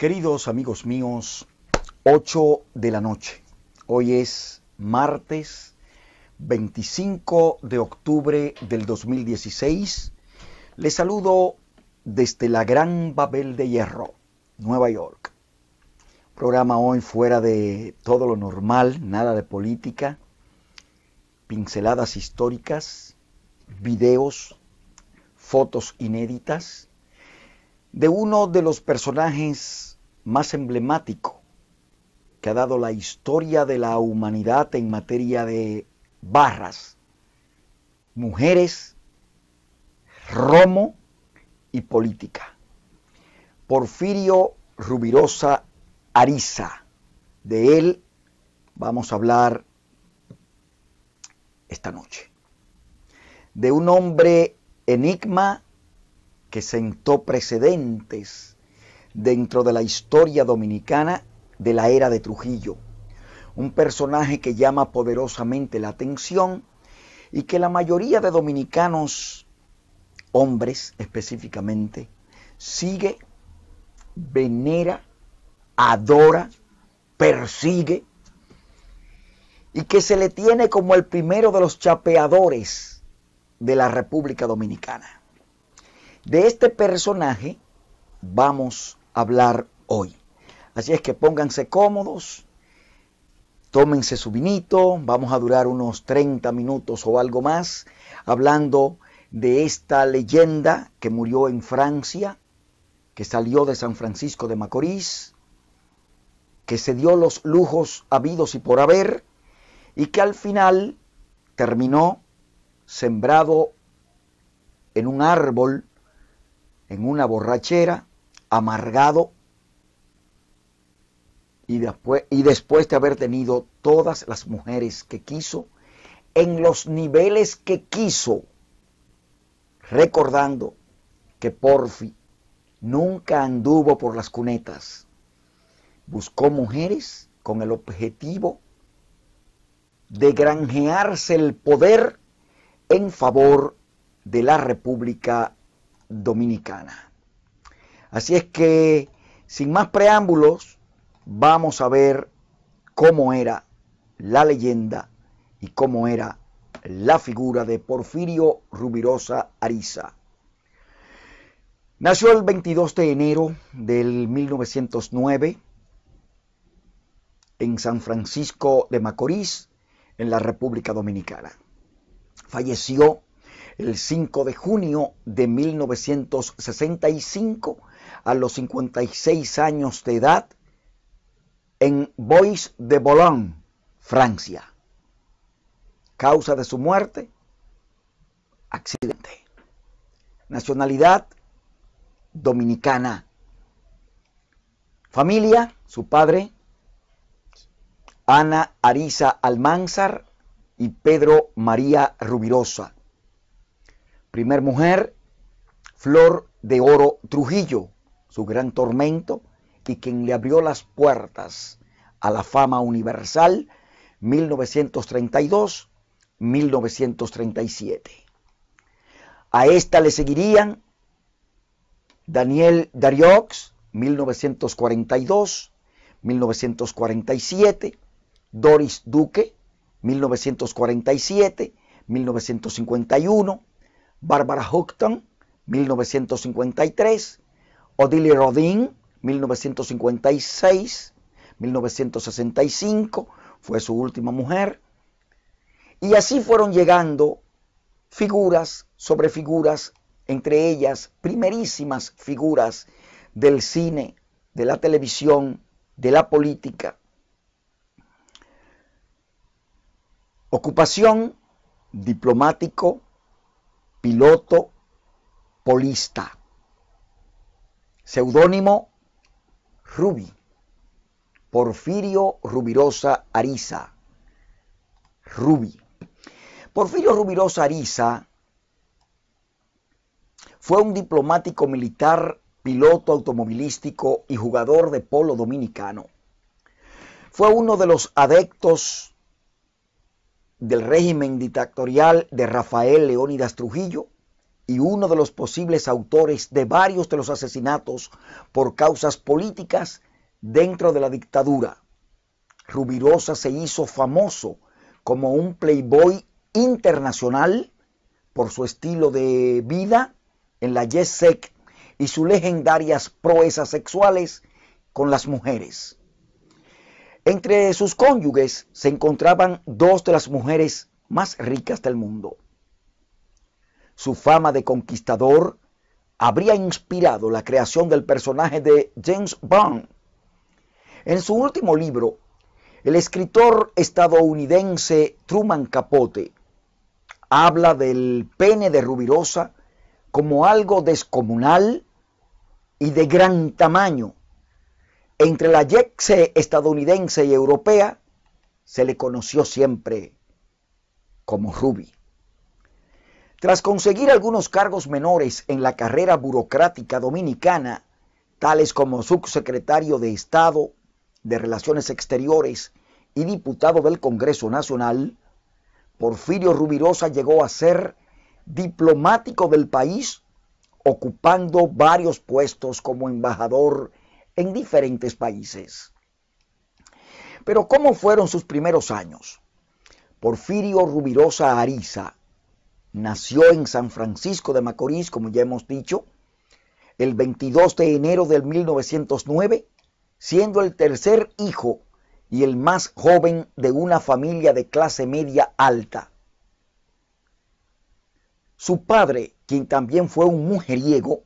Queridos amigos míos, 8 de la noche. Hoy es martes 25 de octubre del 2016. Les saludo desde la Gran Babel de Hierro, Nueva York. Programa hoy fuera de todo lo normal, nada de política, pinceladas históricas, videos, fotos inéditas de uno de los personajes más emblemático que ha dado la historia de la humanidad en materia de barras, mujeres, romo y política. Porfirio Rubirosa Ariza. De él vamos a hablar esta noche. De un hombre enigma que sentó precedentes dentro de la historia dominicana de la era de Trujillo. Un personaje que llama poderosamente la atención y que la mayoría de dominicanos, hombres específicamente, sigue, venera, adora, persigue y que se le tiene como el primero de los chapeadores de la República Dominicana. De este personaje vamos a hablar hoy. Así es que pónganse cómodos, tómense su vinito, vamos a durar unos 30 minutos o algo más hablando de esta leyenda que murió en Francia, que salió de San Francisco de Macorís, que se dio los lujos habidos y por haber, y que al final terminó sembrado en un árbol en una borrachera, amargado y después, y después de haber tenido todas las mujeres que quiso, en los niveles que quiso, recordando que Porfi nunca anduvo por las cunetas, buscó mujeres con el objetivo de granjearse el poder en favor de la República Dominicana. Así es que, sin más preámbulos, vamos a ver cómo era la leyenda y cómo era la figura de Porfirio Rubirosa Ariza. Nació el 22 de enero del 1909 en San Francisco de Macorís, en la República Dominicana. Falleció el 5 de junio de 1965 a los 56 años de edad en Bois de Boulogne, Francia. Causa de su muerte, accidente. Nacionalidad, dominicana. Familia, su padre, Ana Arisa Almanzar y Pedro María Rubirosa. Primer mujer, Flor de Oro Trujillo, su gran tormento y quien le abrió las puertas a la fama universal 1932-1937. A esta le seguirían Daniel Dariox 1942, 1947, Doris Duque 1947, 1951, Barbara Houghton, 1953, Odile Rodin, 1956, 1965, fue su última mujer. Y así fueron llegando figuras sobre figuras, entre ellas primerísimas figuras del cine, de la televisión, de la política. Ocupación, diplomático, piloto polista. Seudónimo Rubi. Porfirio Rubirosa Ariza. Rubi. Porfirio Rubirosa Ariza fue un diplomático militar, piloto automovilístico y jugador de polo dominicano. Fue uno de los adeptos del régimen dictatorial de Rafael Leónidas Trujillo y uno de los posibles autores de varios de los asesinatos por causas políticas dentro de la dictadura. Rubirosa se hizo famoso como un playboy internacional por su estilo de vida en la yes-sec y sus legendarias proezas sexuales con las mujeres. Entre sus cónyuges se encontraban dos de las mujeres más ricas del mundo. Su fama de conquistador habría inspirado la creación del personaje de James Bond. En su último libro, el escritor estadounidense Truman Capote habla del pene de Rubirosa como algo descomunal y de gran tamaño entre la yexe estadounidense y europea se le conoció siempre como Ruby. Tras conseguir algunos cargos menores en la carrera burocrática dominicana, tales como subsecretario de Estado de Relaciones Exteriores y diputado del Congreso Nacional, Porfirio Rubirosa llegó a ser diplomático del país, ocupando varios puestos como embajador en diferentes países. Pero ¿cómo fueron sus primeros años? Porfirio Rubirosa Ariza nació en San Francisco de Macorís, como ya hemos dicho, el 22 de enero del 1909, siendo el tercer hijo y el más joven de una familia de clase media alta. Su padre, quien también fue un mujeriego,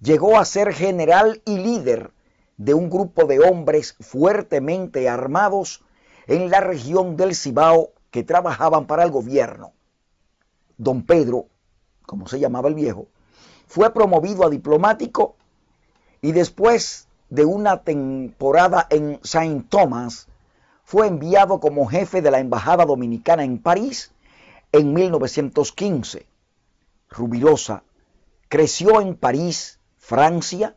llegó a ser general y líder de un grupo de hombres fuertemente armados en la región del Cibao que trabajaban para el gobierno. Don Pedro, como se llamaba el viejo, fue promovido a diplomático y después de una temporada en Saint Thomas, fue enviado como jefe de la Embajada Dominicana en París en 1915. Rubirosa creció en París, Francia,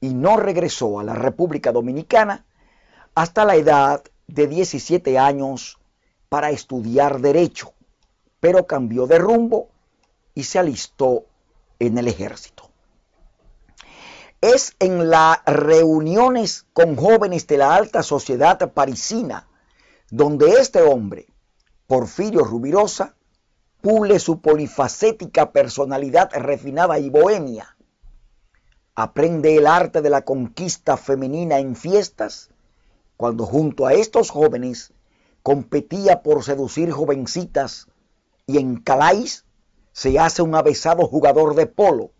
y no regresó a la República Dominicana hasta la edad de 17 años para estudiar derecho, pero cambió de rumbo y se alistó en el ejército. Es en las reuniones con jóvenes de la alta sociedad parisina donde este hombre, Porfirio Rubirosa, pule su polifacética personalidad refinada y bohemia aprende el arte de la conquista femenina en fiestas, cuando junto a estos jóvenes competía por seducir jovencitas y en Calais se hace un avesado jugador de polo.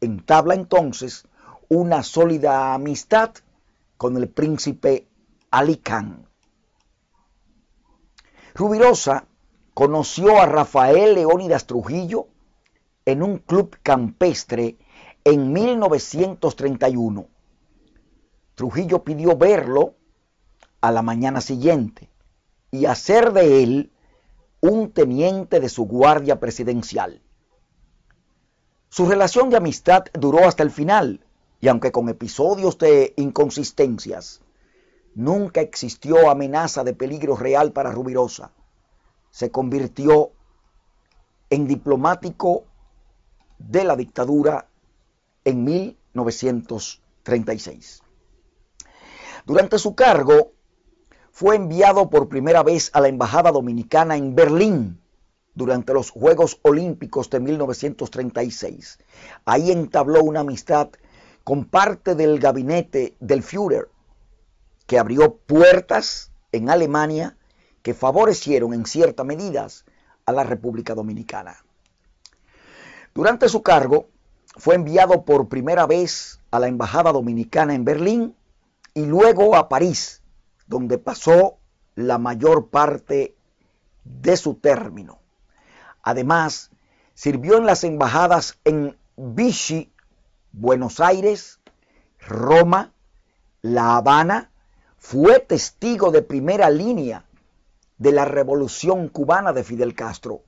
Entabla entonces una sólida amistad con el príncipe Alicán. Rubirosa conoció a Rafael Leónidas Trujillo en un club campestre en 1931. Trujillo pidió verlo a la mañana siguiente y hacer de él un teniente de su guardia presidencial. Su relación de amistad duró hasta el final y aunque con episodios de inconsistencias, nunca existió amenaza de peligro real para Rubirosa. Se convirtió en diplomático de la dictadura en 1936. Durante su cargo, fue enviado por primera vez a la Embajada Dominicana en Berlín durante los Juegos Olímpicos de 1936. Ahí entabló una amistad con parte del gabinete del Führer, que abrió puertas en Alemania que favorecieron en cierta medidas a la República Dominicana. Durante su cargo, fue enviado por primera vez a la Embajada Dominicana en Berlín y luego a París, donde pasó la mayor parte de su término. Además, sirvió en las embajadas en Vichy, Buenos Aires, Roma, La Habana, fue testigo de primera línea de la revolución cubana de Fidel Castro.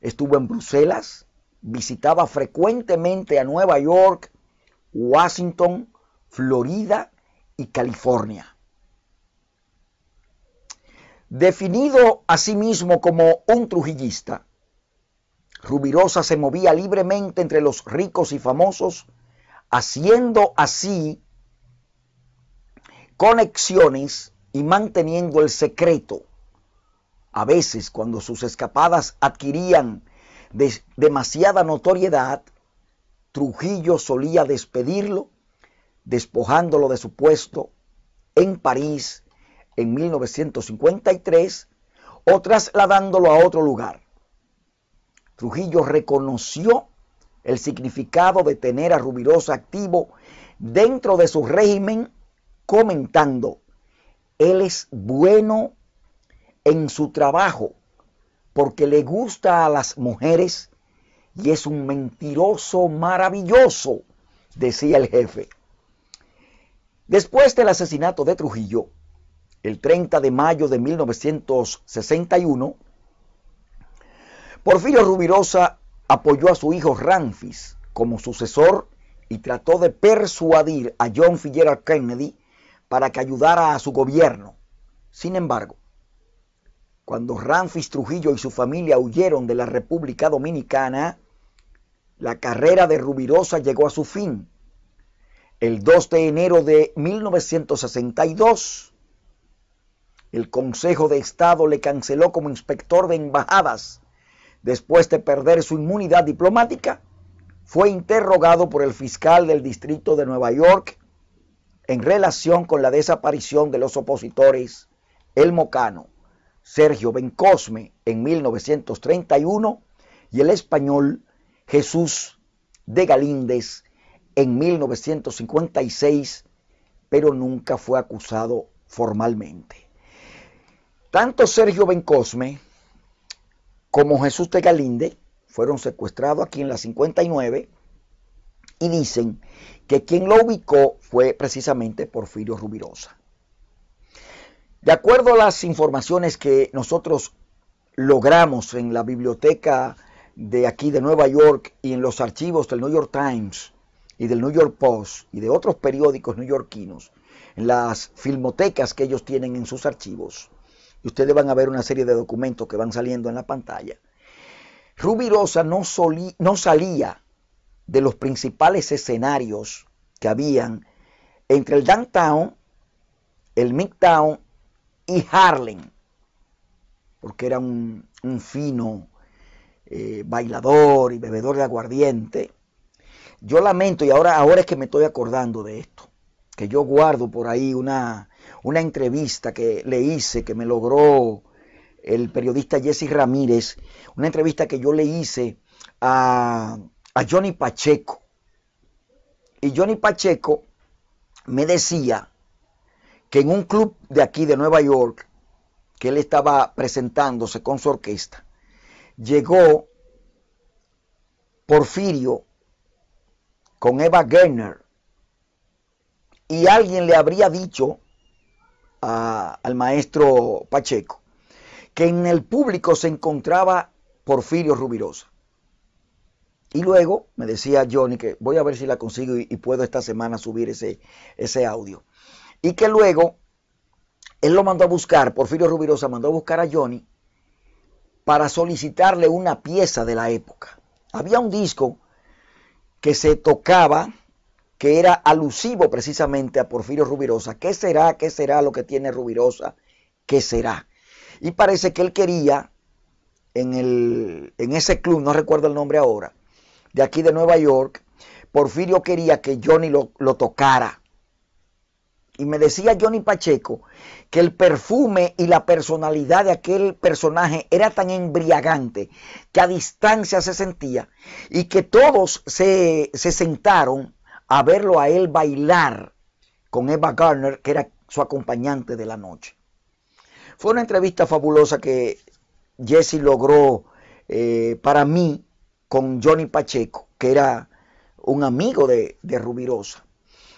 Estuvo en Bruselas, visitaba frecuentemente a Nueva York, Washington, Florida y California. Definido a sí mismo como un trujillista, Rubirosa se movía libremente entre los ricos y famosos, haciendo así conexiones y manteniendo el secreto. A veces cuando sus escapadas adquirían de demasiada notoriedad, Trujillo solía despedirlo, despojándolo de su puesto en París en 1953 o trasladándolo a otro lugar. Trujillo reconoció el significado de tener a Rubirosa activo dentro de su régimen, comentando, él es bueno en su trabajo porque le gusta a las mujeres y es un mentiroso maravilloso, decía el jefe. Después del asesinato de Trujillo, el 30 de mayo de 1961, Porfirio Rubirosa apoyó a su hijo Ramfis como sucesor y trató de persuadir a John Figueroa Kennedy para que ayudara a su gobierno. Sin embargo, cuando Ramfis Trujillo y su familia huyeron de la República Dominicana, la carrera de Rubirosa llegó a su fin. El 2 de enero de 1962, el Consejo de Estado le canceló como inspector de embajadas. Después de perder su inmunidad diplomática, fue interrogado por el fiscal del Distrito de Nueva York en relación con la desaparición de los opositores El Mocano. Sergio Cosme en 1931 y el español Jesús de Galíndez en 1956, pero nunca fue acusado formalmente. Tanto Sergio Cosme como Jesús de Galíndez fueron secuestrados aquí en la 59 y dicen que quien lo ubicó fue precisamente Porfirio Rubirosa. De acuerdo a las informaciones que nosotros logramos en la biblioteca de aquí de Nueva York y en los archivos del New York Times y del New York Post y de otros periódicos neoyorquinos, en las filmotecas que ellos tienen en sus archivos, y ustedes van a ver una serie de documentos que van saliendo en la pantalla, Rubirosa no, no salía de los principales escenarios que habían entre el downtown, el midtown y Harlem, porque era un, fino eh, bailador y bebedor de aguardiente. Yo lamento, y ahora, ahora es que me estoy acordando de esto, que yo guardo por ahí una, una entrevista que le hice, que me logró el periodista Jesse Ramírez, una entrevista que yo le hice a, a Johnny Pacheco. Y Johnny Pacheco me decía que en un club de aquí de Nueva York, que él estaba presentándose con su orquesta, llegó Porfirio con Eva Gerner y alguien le habría dicho al maestro Pacheco que en el público se encontraba Porfirio Rubirosa. Y luego me decía Johnny que voy a ver si la consigo y, y puedo esta semana subir ese, ese audio y que luego él lo mandó a buscar, Porfirio Rubirosa mandó a buscar a Johnny para solicitarle una pieza de la época. Había un disco que se tocaba que era alusivo precisamente a Porfirio Rubirosa. ¿Qué será? ¿Qué será lo que tiene Rubirosa? ¿Qué será? Y parece que él quería en, el, en ese club, no recuerdo el nombre ahora, de aquí de Nueva York, Porfirio quería que Johnny lo tocara y me decía Johnny Pacheco que el perfume y la personalidad de aquel personaje era tan embriagante que a distancia se sentía y que todos se, se sentaron a verlo a él bailar con Eva Garner, que era su acompañante de la noche. Fue una entrevista fabulosa que Jesse logró eh, para mí con Johnny Pacheco, que era un amigo de, de Rubirosa.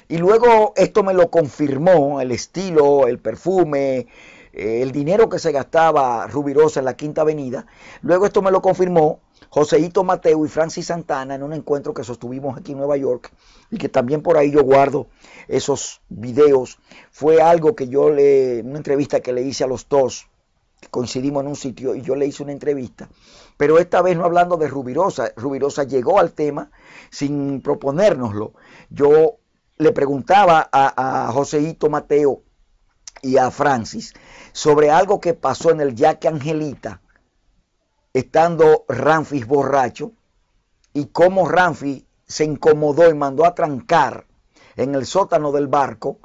Y luego esto me lo confirmó, el estilo, el perfume, eh, el dinero que se gastaba Rubirosa en la Quinta Avenida. Luego esto me lo confirmó Joseito Mateo y Francis Santana en un encuentro que sostuvimos aquí en Nueva York y que también por ahí yo guardo esos videos. Fue algo que yo le, una entrevista que le hice a los dos, coincidimos en un sitio y yo le hice una entrevista, pero esta vez no hablando de Rubirosa. Rubirosa llegó al tema sin proponérnoslo. Yo le preguntaba a, a Joseito Mateo y a Francis sobre algo que pasó en el Yaque Angelita, estando Ramfis borracho, y cómo Ramfis se incomodó y mandó a trancar en el sótano del barco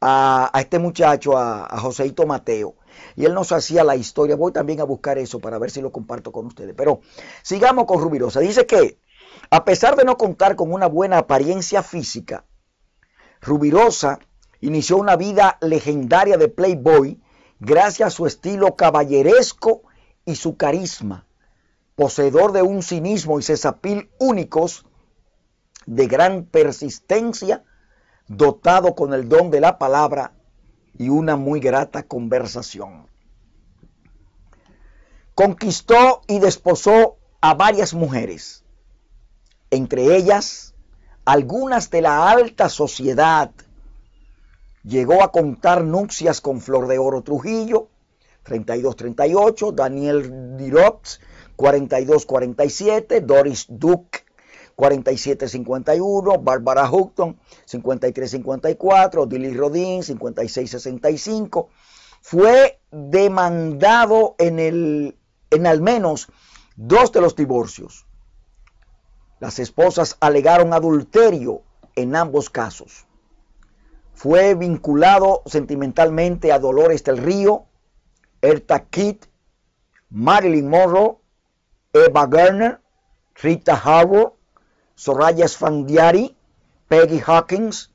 a, este muchacho, a, a Joseito Mateo. Y él nos hacía la historia. Voy también a buscar eso para ver si lo comparto con ustedes. Pero sigamos con Rubirosa. Dice que, a pesar de no contar con una buena apariencia física, Rubirosa inició una vida legendaria de Playboy gracias a su estilo caballeresco y su carisma. Poseedor de un cinismo y sesapil únicos, de gran persistencia, dotado con el don de la palabra y una muy grata conversación. Conquistó y desposó a varias mujeres, entre ellas algunas de la alta sociedad. Llegó a contar nupcias con Flor de Oro Trujillo, 32-38, Daniel Dirops, 42-47, Doris Duke, 47-51, Bárbara Houghton, 53-54, Dilly Rodin, 56-65. Fue demandado en, el, en al menos dos de los divorcios. Las esposas alegaron adulterio en ambos casos. Fue vinculado sentimentalmente a Dolores del Río, Erta Kidd, Marilyn Monroe, Eva Gardner, Rita Howard, Soraya Sfandiari, Peggy Hawkins,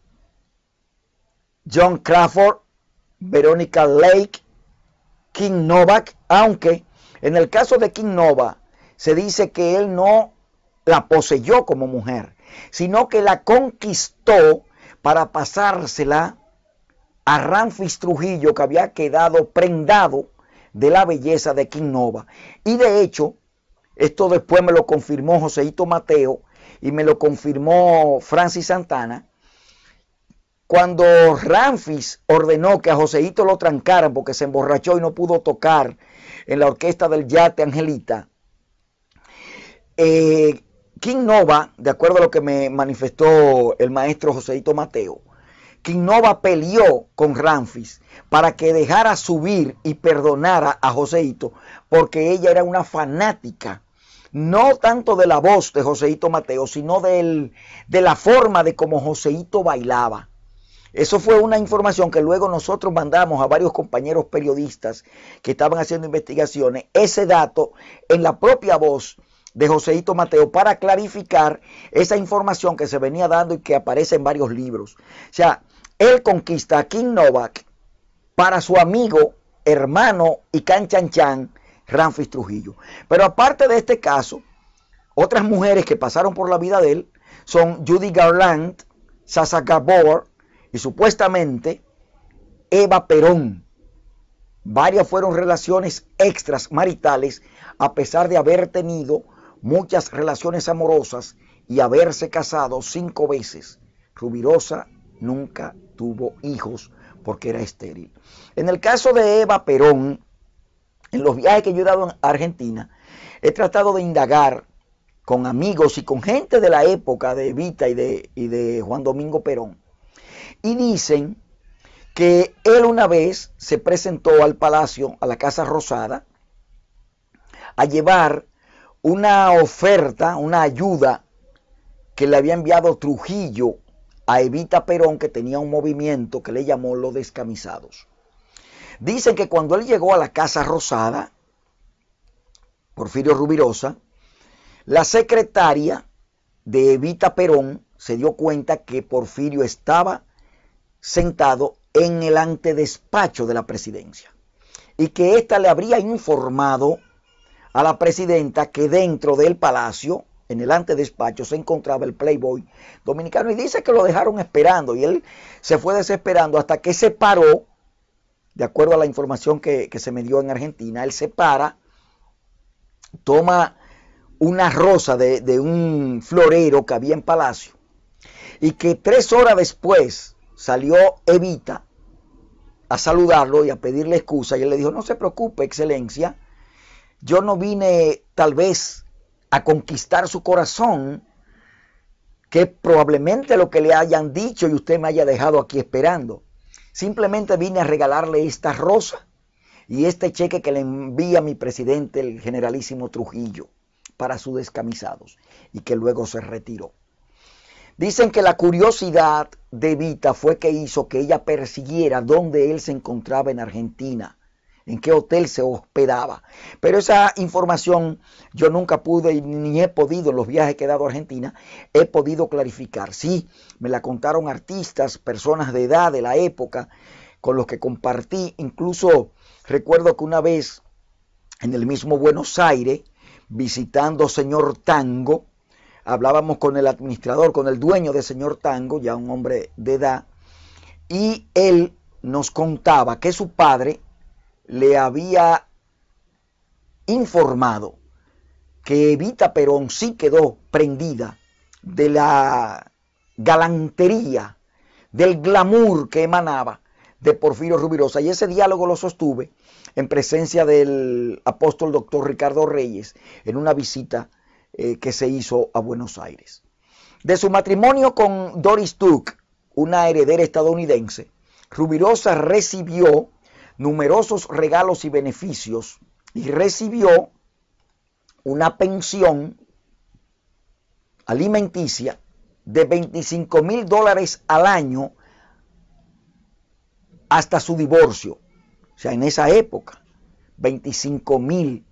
John Crawford, Veronica Lake, King Novak, aunque en el caso de King Novak se dice que él no la poseyó como mujer, sino que la conquistó para pasársela a Ramfis Trujillo, que había quedado prendado de la belleza de Quinova Y de hecho, esto después me lo confirmó Joseito Mateo y me lo confirmó Francis Santana. Cuando Ramfis ordenó que a Joseito lo trancaran porque se emborrachó y no pudo tocar en la orquesta del yate Angelita, eh, Nova, de acuerdo a lo que me manifestó el maestro Joseito Mateo, Quinnova peleó con Ramfis para que dejara subir y perdonara a Joseito, porque ella era una fanática, no tanto de la voz de Joseito Mateo, sino del, de la forma de cómo Joseito bailaba. Eso fue una información que luego nosotros mandamos a varios compañeros periodistas que estaban haciendo investigaciones. Ese dato en la propia voz de Joseito Mateo para clarificar esa información que se venía dando y que aparece en varios libros. O sea, él conquista a King Novak para su amigo, hermano y canchanchan Ramfis Trujillo. Pero aparte de este caso, otras mujeres que pasaron por la vida de él son Judy Garland, Sasa Gabor y supuestamente Eva Perón. Varias fueron relaciones extras maritales a pesar de haber tenido muchas relaciones amorosas y haberse casado cinco veces. Rubirosa nunca tuvo hijos porque era estéril. En el caso de Eva Perón, en los viajes que yo he dado a Argentina, he tratado de indagar con amigos y con gente de la época de Evita y de, y de Juan Domingo Perón. Y dicen que él una vez se presentó al palacio, a la Casa Rosada, a llevar una oferta, una ayuda que le había enviado Trujillo a Evita Perón, que tenía un movimiento que le llamó los descamisados. Dicen que cuando él llegó a la Casa Rosada, Porfirio Rubirosa, la secretaria de Evita Perón se dio cuenta que Porfirio estaba sentado en el antedespacho de la presidencia y que ésta le habría informado a la presidenta que dentro del palacio, en el antedespacho, se encontraba el Playboy dominicano y dice que lo dejaron esperando y él se fue desesperando hasta que se paró, de acuerdo a la información que, se me dio en Argentina, él se para, toma una rosa de, de un florero que había en palacio y que tres horas después salió Evita a saludarlo y a pedirle excusa y él le dijo, no se preocupe, excelencia, yo no vine tal vez a conquistar su corazón, que probablemente lo que le hayan dicho y usted me haya dejado aquí esperando. Simplemente vine a regalarle esta rosa y este cheque que le envía mi presidente, el generalísimo Trujillo, para sus descamisados y que luego se retiró. Dicen que la curiosidad de Vita fue que hizo que ella persiguiera dónde él se encontraba en Argentina en qué hotel se hospedaba. Pero esa información yo nunca pude ni he podido en los viajes que he dado a Argentina, he podido clarificar. Sí, me la contaron artistas, personas de edad, de la época, con los que compartí. Incluso recuerdo que una vez en el mismo Buenos Aires, visitando Señor Tango, hablábamos con el administrador, con el dueño de Señor Tango, ya un hombre de edad, y él nos contaba que su padre le había informado que Evita Perón sí quedó prendida de la galantería, del glamour que emanaba de Porfirio Rubirosa. Y ese diálogo lo sostuve en presencia del apóstol doctor Ricardo Reyes en una visita eh, que se hizo a Buenos Aires. De su matrimonio con Doris Duke, una heredera estadounidense, Rubirosa recibió numerosos regalos y beneficios y recibió una pensión alimenticia de 25 mil dólares al año hasta su divorcio. O sea, en esa época, 25 mil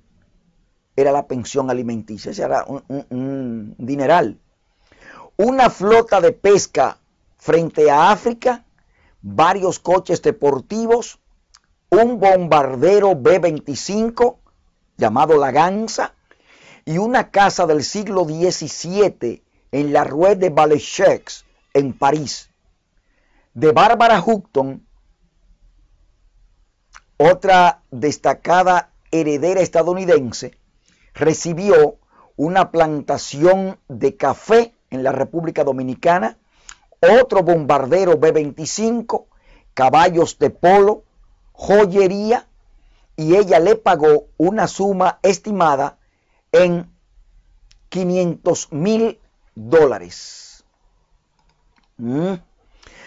era la pensión alimenticia, ese era un, un dineral. Una flota de pesca frente a África, varios coches deportivos, un bombardero B-25 llamado La y una casa del siglo XVII en la Rue de Valecheux, en París, de Barbara Houghton, otra destacada heredera estadounidense, recibió una plantación de café en la República Dominicana, otro bombardero B-25, caballos de polo, joyería y ella le pagó una suma estimada en 500 mil dólares. Mm.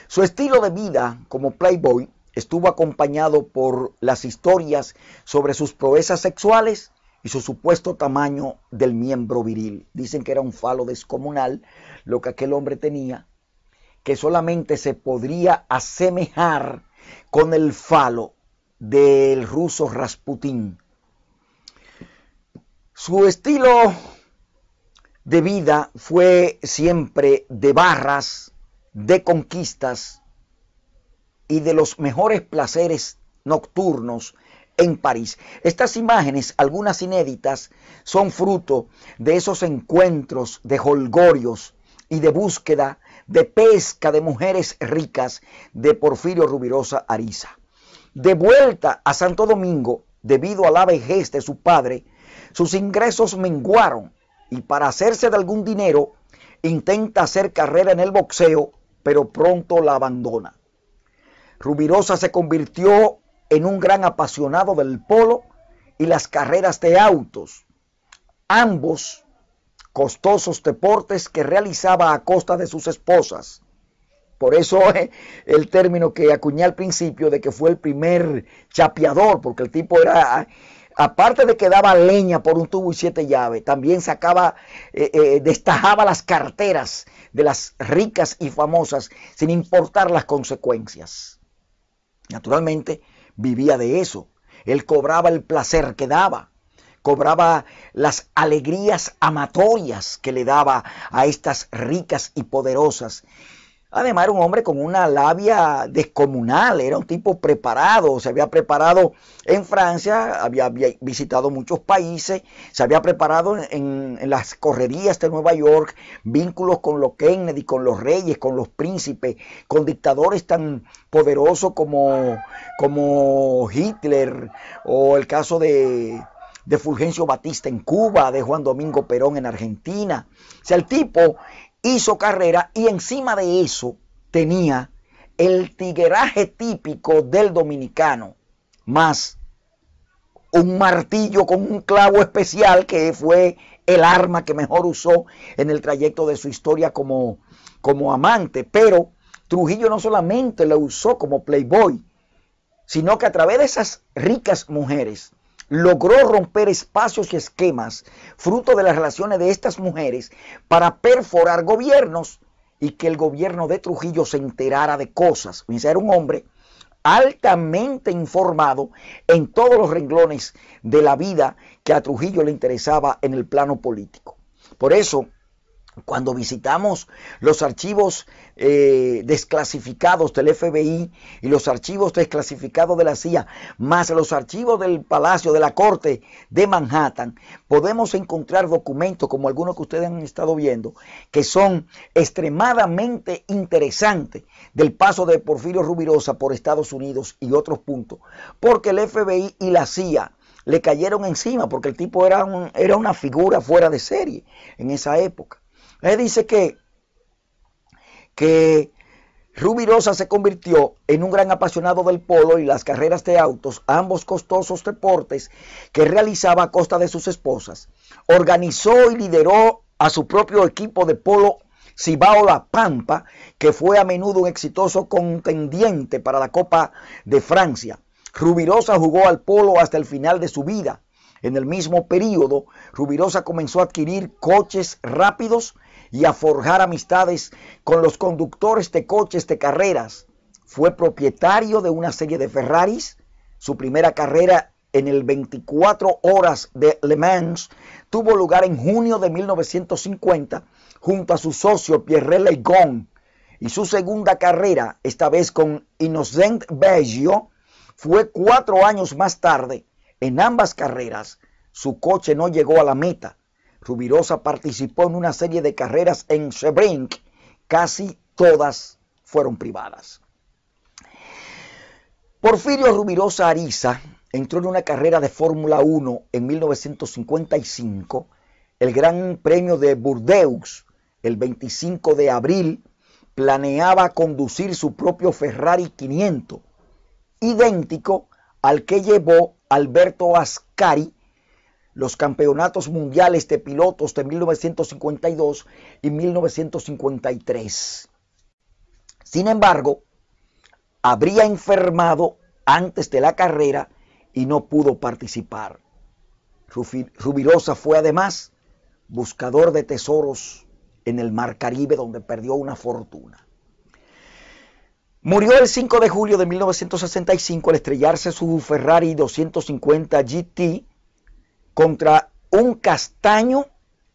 Su estilo de vida como Playboy estuvo acompañado por las historias sobre sus proezas sexuales y su supuesto tamaño del miembro viril. Dicen que era un falo descomunal lo que aquel hombre tenía, que solamente se podría asemejar con el falo del ruso Rasputín. Su estilo de vida fue siempre de barras, de conquistas y de los mejores placeres nocturnos en París. Estas imágenes, algunas inéditas, son fruto de esos encuentros de holgorios y de búsqueda de pesca de mujeres ricas de Porfirio Rubirosa Ariza. De vuelta a Santo Domingo, debido a la vejez de su padre, sus ingresos menguaron y para hacerse de algún dinero intenta hacer carrera en el boxeo, pero pronto la abandona. Rubirosa se convirtió en un gran apasionado del polo y las carreras de autos, ambos costosos deportes que realizaba a costa de sus esposas por eso eh, el término que acuñé al principio de que fue el primer chapeador, porque el tipo era, aparte de que daba leña por un tubo y siete llaves, también sacaba, eh, eh, destajaba las carteras de las ricas y famosas sin importar las consecuencias. Naturalmente vivía de eso. Él cobraba el placer que daba cobraba las alegrías amatorias que le daba a estas ricas y poderosas Además era un hombre con una labia descomunal, era un tipo preparado, se había preparado en Francia, había, visitado muchos países, se había preparado en, las correrías de Nueva York, vínculos con los Kennedy, con los reyes, con los príncipes, con dictadores tan poderosos como, como Hitler o el caso de, de Fulgencio Batista en Cuba, de Juan Domingo Perón en Argentina. O sea, el tipo hizo carrera y encima de eso tenía el tigueraje típico del dominicano, más un martillo con un clavo especial que fue el arma que mejor usó en el trayecto de su historia como, como amante. Pero Trujillo no solamente lo usó como playboy, sino que a través de esas ricas mujeres logró romper espacios y esquemas fruto de las relaciones de estas mujeres para perforar gobiernos y que el gobierno de Trujillo se enterara de cosas. era un hombre altamente informado en todos los renglones de la vida que a Trujillo le interesaba en el plano político. Por eso, cuando visitamos los archivos eh, desclasificados del FBI y los archivos desclasificados de la CIA, más los archivos del Palacio de la Corte de Manhattan, podemos encontrar documentos como algunos que ustedes han estado viendo, que son extremadamente interesantes del paso de Porfirio Rubirosa por Estados Unidos y otros puntos, porque el FBI y la CIA le cayeron encima, porque el tipo era, un, era una figura fuera de serie en esa época. Él dice que, que Rubirosa se convirtió en un gran apasionado del polo y las carreras de autos, ambos costosos deportes que realizaba a costa de sus esposas. Organizó y lideró a su propio equipo de polo Cibao La Pampa, que fue a menudo un exitoso contendiente para la Copa de Francia. Rubirosa jugó al polo hasta el final de su vida. En el mismo periodo, Rubirosa comenzó a adquirir coches rápidos y a forjar amistades con los conductores de coches de carreras. Fue propietario de una serie de Ferraris. Su primera carrera en el 24 horas de Le Mans tuvo lugar en junio de 1950 junto a su socio Pierre Legon y su segunda carrera, esta vez con Innocent bello fue cuatro años más tarde. En ambas carreras, su coche no llegó a la meta, Rubirosa participó en una serie de carreras en Sebring, casi todas fueron privadas. Porfirio Rubirosa Ariza entró en una carrera de Fórmula 1 en 1955, el Gran Premio de Burdeos, el 25 de abril, planeaba conducir su propio Ferrari 500, idéntico al que llevó Alberto Ascari los campeonatos mundiales de pilotos de 1952 y 1953. Sin embargo, habría enfermado antes de la carrera y no pudo participar. Rubirosa fue además buscador de tesoros en el Mar Caribe donde perdió una fortuna. Murió el 5 de julio de 1965 al estrellarse su Ferrari 250 GT contra un castaño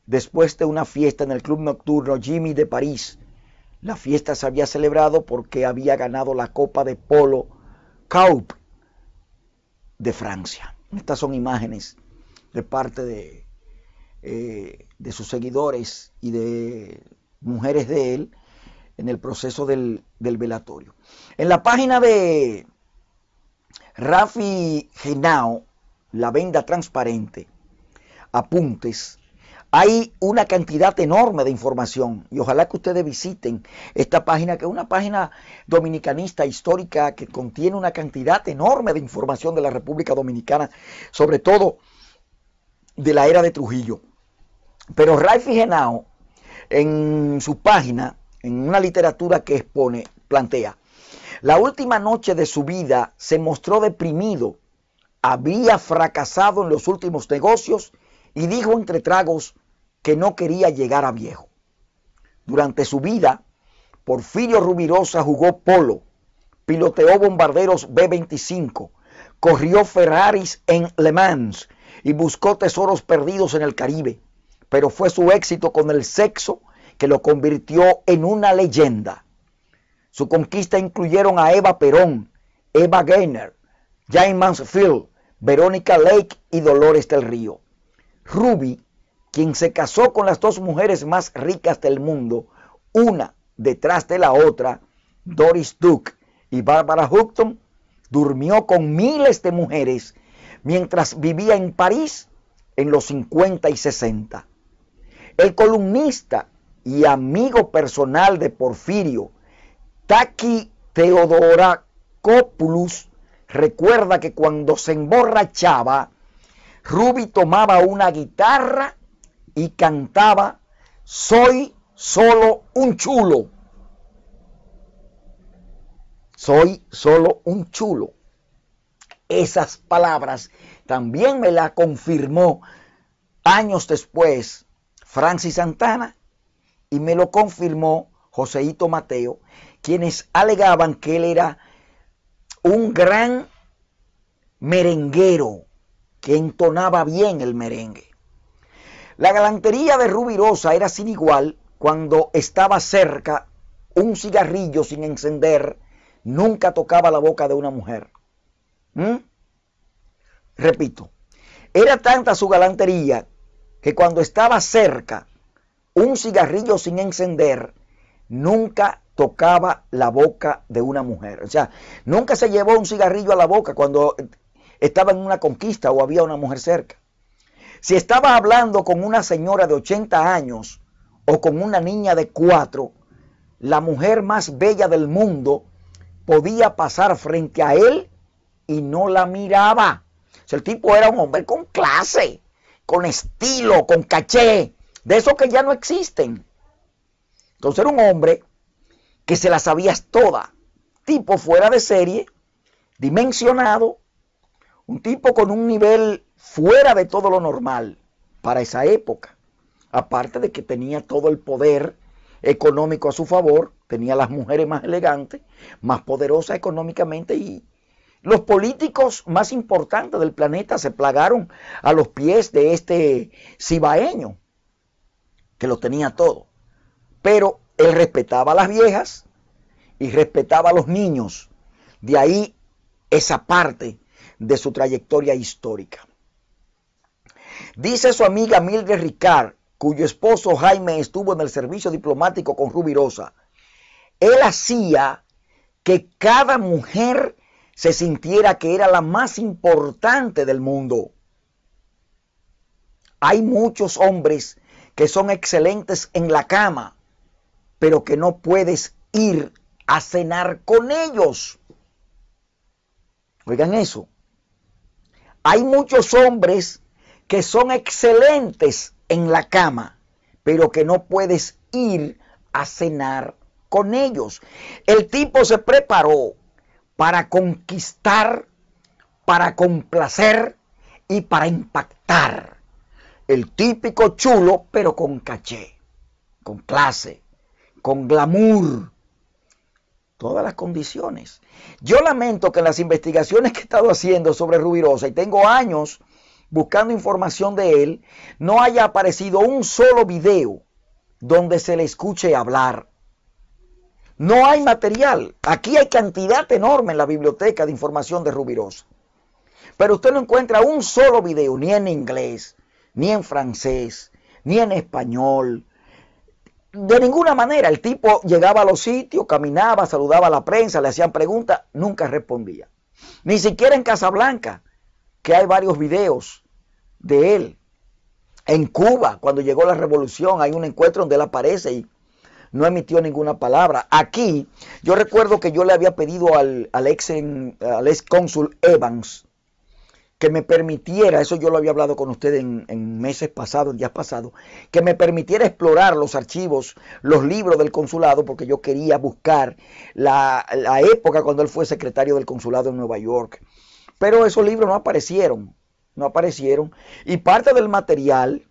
después de una fiesta en el club nocturno Jimmy de París. La fiesta se había celebrado porque había ganado la Copa de Polo Coupe de Francia. Estas son imágenes de parte de, eh, de sus seguidores y de mujeres de él en el proceso del, del velatorio. En la página de Rafi Genao, la venda transparente, apuntes. Hay una cantidad enorme de información y ojalá que ustedes visiten esta página, que es una página dominicanista histórica que contiene una cantidad enorme de información de la República Dominicana, sobre todo de la era de Trujillo. Pero Ralph Genao, en su página, en una literatura que expone, plantea, la última noche de su vida se mostró deprimido había fracasado en los últimos negocios y dijo entre tragos que no quería llegar a viejo. Durante su vida, Porfirio Rubirosa jugó polo, piloteó bombarderos B-25, corrió Ferraris en Le Mans y buscó tesoros perdidos en el Caribe, pero fue su éxito con el sexo que lo convirtió en una leyenda. Su conquista incluyeron a Eva Perón, Eva Gainer, Jay Mansfield, Verónica Lake y Dolores del Río. Ruby, quien se casó con las dos mujeres más ricas del mundo, una detrás de la otra, Doris Duke y Barbara Houghton, durmió con miles de mujeres mientras vivía en París en los 50 y 60. El columnista y amigo personal de Porfirio, Taki Copulus, Recuerda que cuando se emborrachaba, Ruby tomaba una guitarra y cantaba Soy solo un chulo. Soy solo un chulo. Esas palabras también me las confirmó años después Francis Santana y me lo confirmó Joseito Mateo, quienes alegaban que él era un gran merenguero que entonaba bien el merengue. La galantería de Rubirosa era sin igual cuando estaba cerca, un cigarrillo sin encender nunca tocaba la boca de una mujer. ¿Mm? Repito, era tanta su galantería que cuando estaba cerca, un cigarrillo sin encender nunca tocaba la boca de una mujer. O sea, nunca se llevó un cigarrillo a la boca cuando estaba en una conquista o había una mujer cerca. Si estaba hablando con una señora de 80 años o con una niña de 4, la mujer más bella del mundo podía pasar frente a él y no la miraba. O sea, el tipo era un hombre con clase, con estilo, con caché, de esos que ya no existen. Entonces era un hombre que se las sabías toda, Tipo fuera de serie, dimensionado, un tipo con un nivel fuera de todo lo normal para esa época. Aparte de que tenía todo el poder económico a su favor, tenía las mujeres más elegantes, más poderosas económicamente y los políticos más importantes del planeta se plagaron a los pies de este cibaeño, que lo tenía todo. Pero él respetaba a las viejas y respetaba a los niños. De ahí esa parte de su trayectoria histórica. Dice su amiga Mildred Ricard, cuyo esposo Jaime estuvo en el servicio diplomático con Rubirosa. Él hacía que cada mujer se sintiera que era la más importante del mundo. Hay muchos hombres que son excelentes en la cama, pero que no puedes ir a cenar con ellos. Oigan eso. Hay muchos hombres que son excelentes en la cama, pero que no puedes ir a cenar con ellos. El tipo se preparó para conquistar, para complacer y para impactar. El típico chulo, pero con caché, con clase, con glamour, todas las condiciones. Yo lamento que en las investigaciones que he estado haciendo sobre Rubirosa, y tengo años buscando información de él, no haya aparecido un solo video donde se le escuche hablar. No hay material. Aquí hay cantidad enorme en la biblioteca de información de Rubirosa. Pero usted no encuentra un solo video, ni en inglés, ni en francés, ni en español, de ninguna manera el tipo llegaba a los sitios, caminaba, saludaba a la prensa, le hacían preguntas, nunca respondía. Ni siquiera en Casablanca, que hay varios videos de él. En Cuba, cuando llegó la revolución, hay un encuentro donde él aparece y no emitió ninguna palabra. Aquí, yo recuerdo que yo le había pedido al, en al ex cónsul Evans que me permitiera, eso yo lo había hablado con usted en, meses pasados, en días pasados, que me permitiera explorar los archivos, los libros del consulado, porque yo quería buscar la, época cuando él fue secretario del consulado en Nueva York. Pero esos libros no aparecieron, no aparecieron. Y parte del material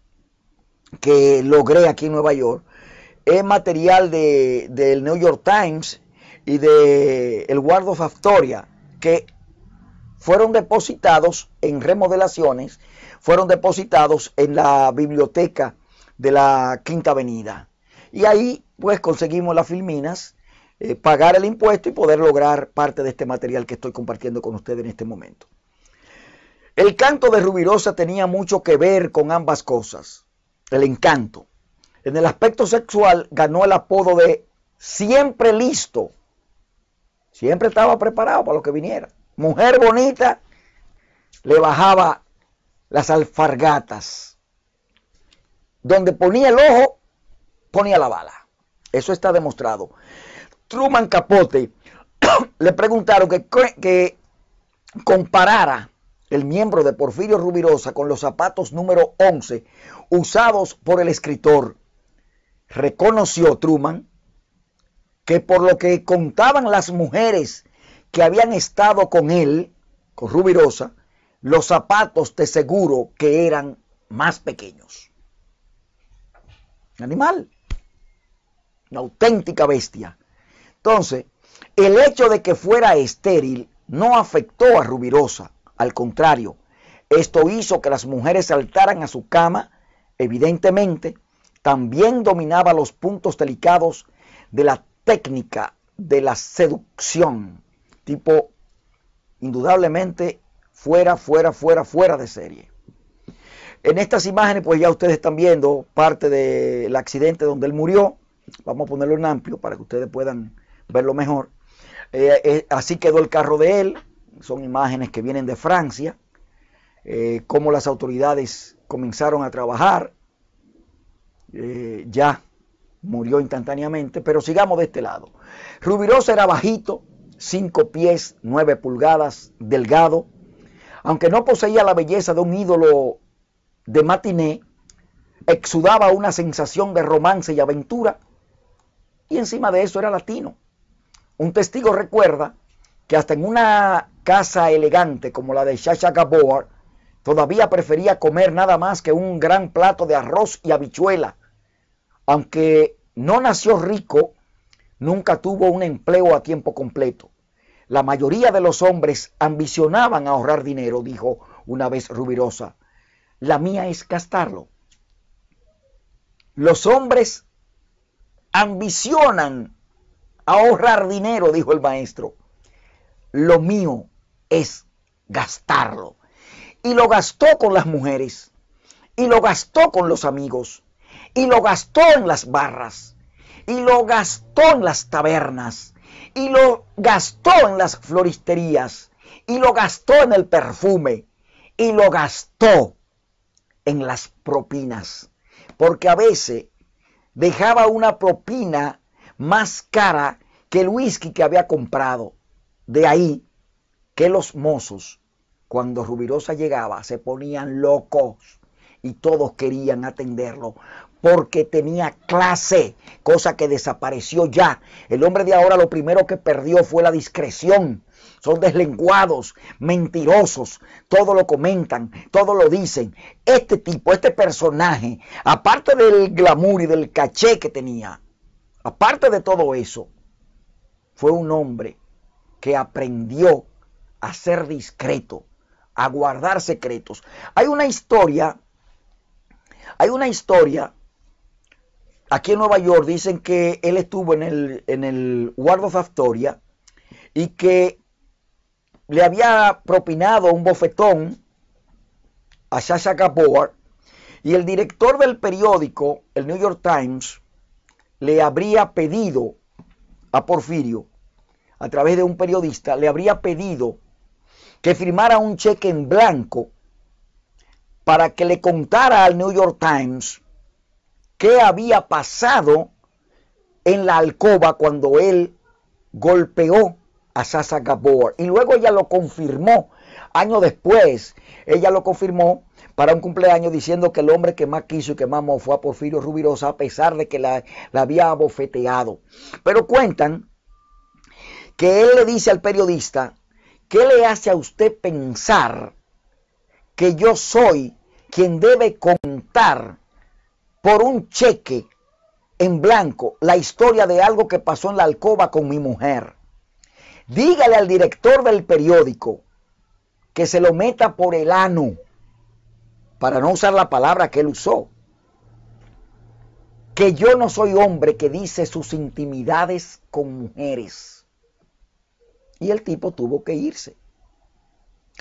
que logré aquí en Nueva York es material del de, New York Times y del de of Astoria, que fueron depositados en remodelaciones, fueron depositados en la biblioteca de la Quinta Avenida. Y ahí pues conseguimos las filminas, eh, pagar el impuesto y poder lograr parte de este material que estoy compartiendo con ustedes en este momento. El canto de Rubirosa tenía mucho que ver con ambas cosas, el encanto. En el aspecto sexual ganó el apodo de siempre listo, siempre estaba preparado para lo que viniera mujer bonita, le bajaba las alfargatas. Donde ponía el ojo, ponía la bala. Eso está demostrado. Truman Capote le preguntaron que, comparara el miembro de Porfirio Rubirosa con los zapatos número 11 usados por el escritor. Reconoció Truman que por lo que contaban las mujeres que habían estado con él, con Rubirosa, los zapatos de seguro que eran más pequeños. animal, una auténtica bestia. Entonces, el hecho de que fuera estéril no afectó a Rubirosa, al contrario, esto hizo que las mujeres saltaran a su cama, evidentemente, también dominaba los puntos delicados de la técnica de la seducción tipo indudablemente fuera, fuera, fuera, fuera de serie. En estas imágenes, pues ya ustedes están viendo parte del accidente donde él murió. Vamos a ponerlo en amplio para que ustedes puedan verlo mejor. Eh, eh, así quedó el carro de él. Son imágenes que vienen de Francia. como eh, cómo las autoridades comenzaron a trabajar. ya murió instantáneamente, pero sigamos de este lado. Rubirosa era bajito, cinco pies, nueve pulgadas, delgado. Aunque no poseía la belleza de un ídolo de matiné, exudaba una sensación de romance y aventura. Y encima de eso era latino. Un testigo recuerda que hasta en una casa elegante como la de Shasha Gabor, todavía prefería comer nada más que un gran plato de arroz y habichuela. Aunque no nació rico, nunca tuvo un empleo a tiempo completo. La mayoría de los hombres ambicionaban ahorrar dinero, dijo una vez Rubirosa. La mía es gastarlo. Los hombres ambicionan ahorrar dinero, dijo el maestro. Lo mío es gastarlo. Y lo gastó con las mujeres, y lo gastó con los amigos, y lo gastó en las barras, y lo gastó en las tabernas, y lo gastó en las floristerías, y lo gastó en el perfume, y lo gastó en las propinas, porque a veces dejaba una propina más cara que el whisky que había comprado. De ahí que los mozos, cuando Rubirosa llegaba, se ponían locos y todos querían atenderlo porque tenía clase, cosa que desapareció ya. El hombre de ahora lo primero que perdió fue la discreción. Son deslenguados, mentirosos, todo lo comentan, todo lo dicen. Este tipo, este personaje, aparte del glamour y del caché que tenía, aparte de todo eso, fue un hombre que aprendió a ser discreto, a guardar secretos. Hay una historia, hay una historia aquí en Nueva York dicen que él estuvo en el, en el Ward of Astoria y que le había propinado un bofetón a Sasha Gabor y el director del periódico, el New York Times, le habría pedido a Porfirio, a través de un periodista, le habría pedido que firmara un cheque en blanco para que le contara al New York Times qué había pasado en la alcoba cuando él golpeó a Sasa Gabor. Y luego ella lo confirmó. año después, ella lo confirmó para un cumpleaños diciendo que el hombre que más quiso y que más amó fue a Porfirio Rubirosa a pesar de que la, la había abofeteado. Pero cuentan que él le dice al periodista, ¿qué le hace a usted pensar que yo soy quien debe contar por un cheque en blanco la historia de algo que pasó en la alcoba con mi mujer. Dígale al director del periódico que se lo meta por el ano, para no usar la palabra que él usó. Que yo no soy hombre que dice sus intimidades con mujeres. Y el tipo tuvo que irse,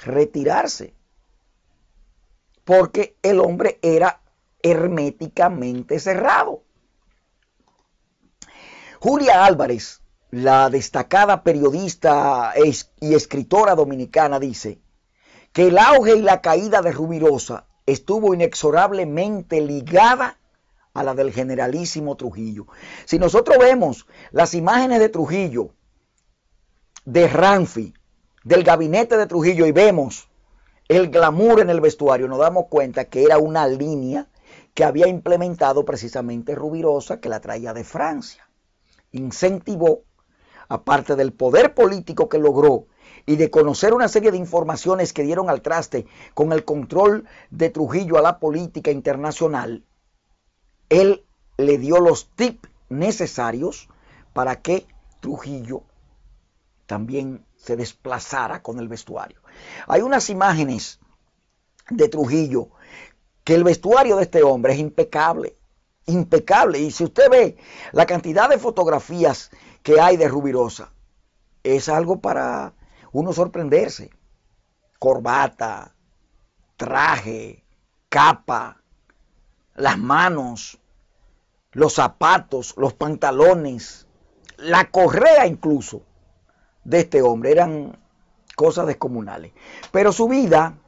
retirarse, porque el hombre era herméticamente cerrado. Julia Álvarez, la destacada periodista y escritora dominicana, dice que el auge y la caída de Rubirosa estuvo inexorablemente ligada a la del generalísimo Trujillo. Si nosotros vemos las imágenes de Trujillo, de Ranfi, del gabinete de Trujillo y vemos el glamour en el vestuario, nos damos cuenta que era una línea que había implementado precisamente Rubirosa, que la traía de Francia. Incentivó, aparte del poder político que logró y de conocer una serie de informaciones que dieron al traste con el control de Trujillo a la política internacional, él le dio los tips necesarios para que Trujillo también se desplazara con el vestuario. Hay unas imágenes de Trujillo que el vestuario de este hombre es impecable, impecable. Y si usted ve la cantidad de fotografías que hay de Rubirosa, es algo para uno sorprenderse. Corbata, traje, capa, las manos, los zapatos, los pantalones, la correa incluso de este hombre. Eran cosas descomunales. Pero su vida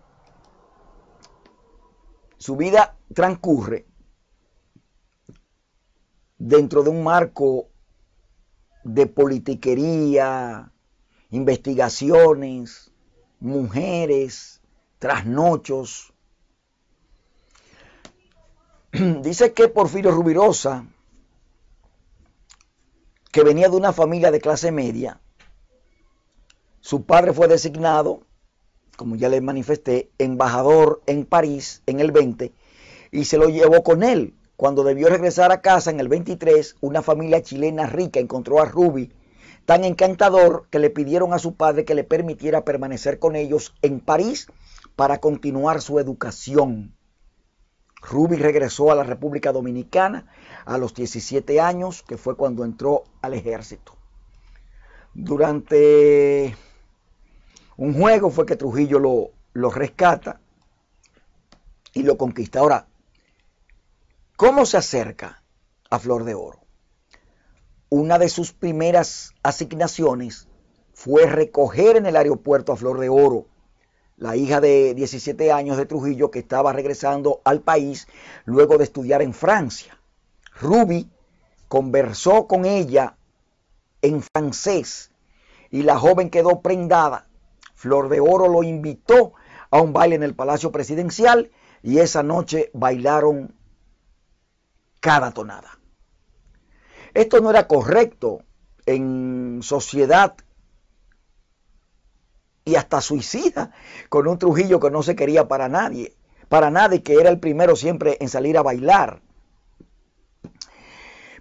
su vida transcurre dentro de un marco de politiquería, investigaciones, mujeres, trasnochos. Dice que Porfirio Rubirosa, que venía de una familia de clase media, su padre fue designado como ya le manifesté, embajador en París en el 20 y se lo llevó con él. Cuando debió regresar a casa en el 23, una familia chilena rica encontró a Ruby tan encantador que le pidieron a su padre que le permitiera permanecer con ellos en París para continuar su educación. Ruby regresó a la República Dominicana a los 17 años, que fue cuando entró al ejército. Durante un juego fue que Trujillo lo, rescata y lo conquista. Ahora, ¿cómo se acerca a Flor de Oro? Una de sus primeras asignaciones fue recoger en el aeropuerto a Flor de Oro, la hija de 17 años de Trujillo que estaba regresando al país luego de estudiar en Francia. Ruby conversó con ella en francés y la joven quedó prendada Flor de Oro lo invitó a un baile en el Palacio Presidencial y esa noche bailaron cada tonada. Esto no era correcto en sociedad y hasta suicida con un Trujillo que no se quería para nadie, para nadie que era el primero siempre en salir a bailar.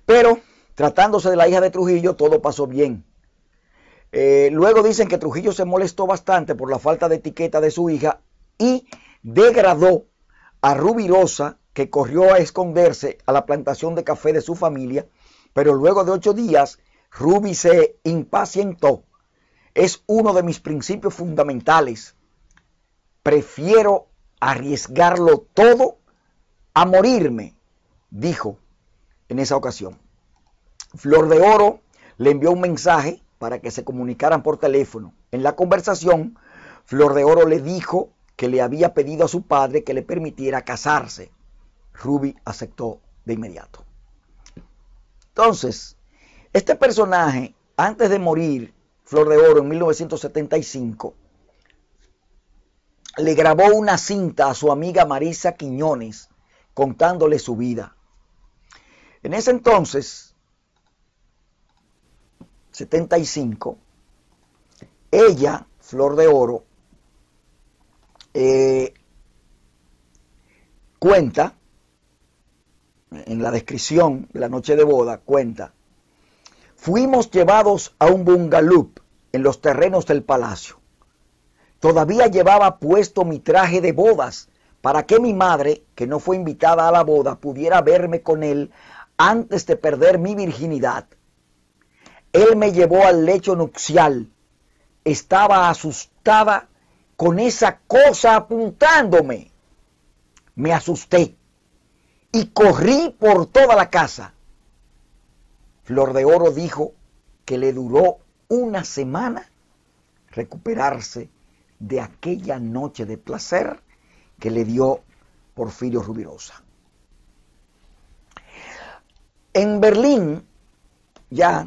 Pero tratándose de la hija de Trujillo, todo pasó bien. Eh, luego dicen que Trujillo se molestó bastante por la falta de etiqueta de su hija y degradó a Rubirosa, que corrió a esconderse a la plantación de café de su familia, pero luego de ocho días Rubi se impacientó. Es uno de mis principios fundamentales. Prefiero arriesgarlo todo a morirme, dijo en esa ocasión. Flor de Oro le envió un mensaje para que se comunicaran por teléfono. En la conversación, Flor de Oro le dijo que le había pedido a su padre que le permitiera casarse. Ruby aceptó de inmediato. Entonces, este personaje, antes de morir, Flor de Oro, en 1975, le grabó una cinta a su amiga Marisa Quiñones contándole su vida. En ese entonces, 75, ella, Flor de Oro, eh, cuenta, en la descripción de la noche de boda, cuenta, fuimos llevados a un bungalow en los terrenos del palacio. Todavía llevaba puesto mi traje de bodas para que mi madre, que no fue invitada a la boda, pudiera verme con él antes de perder mi virginidad. Él me llevó al lecho nupcial. Estaba asustada con esa cosa apuntándome. Me asusté y corrí por toda la casa. Flor de Oro dijo que le duró una semana recuperarse de aquella noche de placer que le dio Porfirio Rubirosa. En Berlín, ya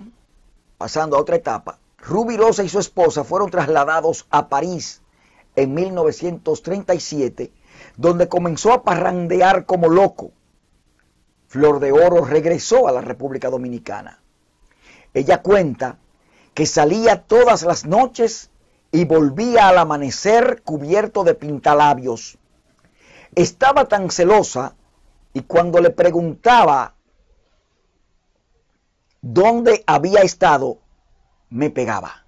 pasando a otra etapa, Rosa y su esposa fueron trasladados a París en 1937, donde comenzó a parrandear como loco. Flor de Oro regresó a la República Dominicana. Ella cuenta que salía todas las noches y volvía al amanecer cubierto de pintalabios. Estaba tan celosa y cuando le preguntaba donde había estado, me pegaba.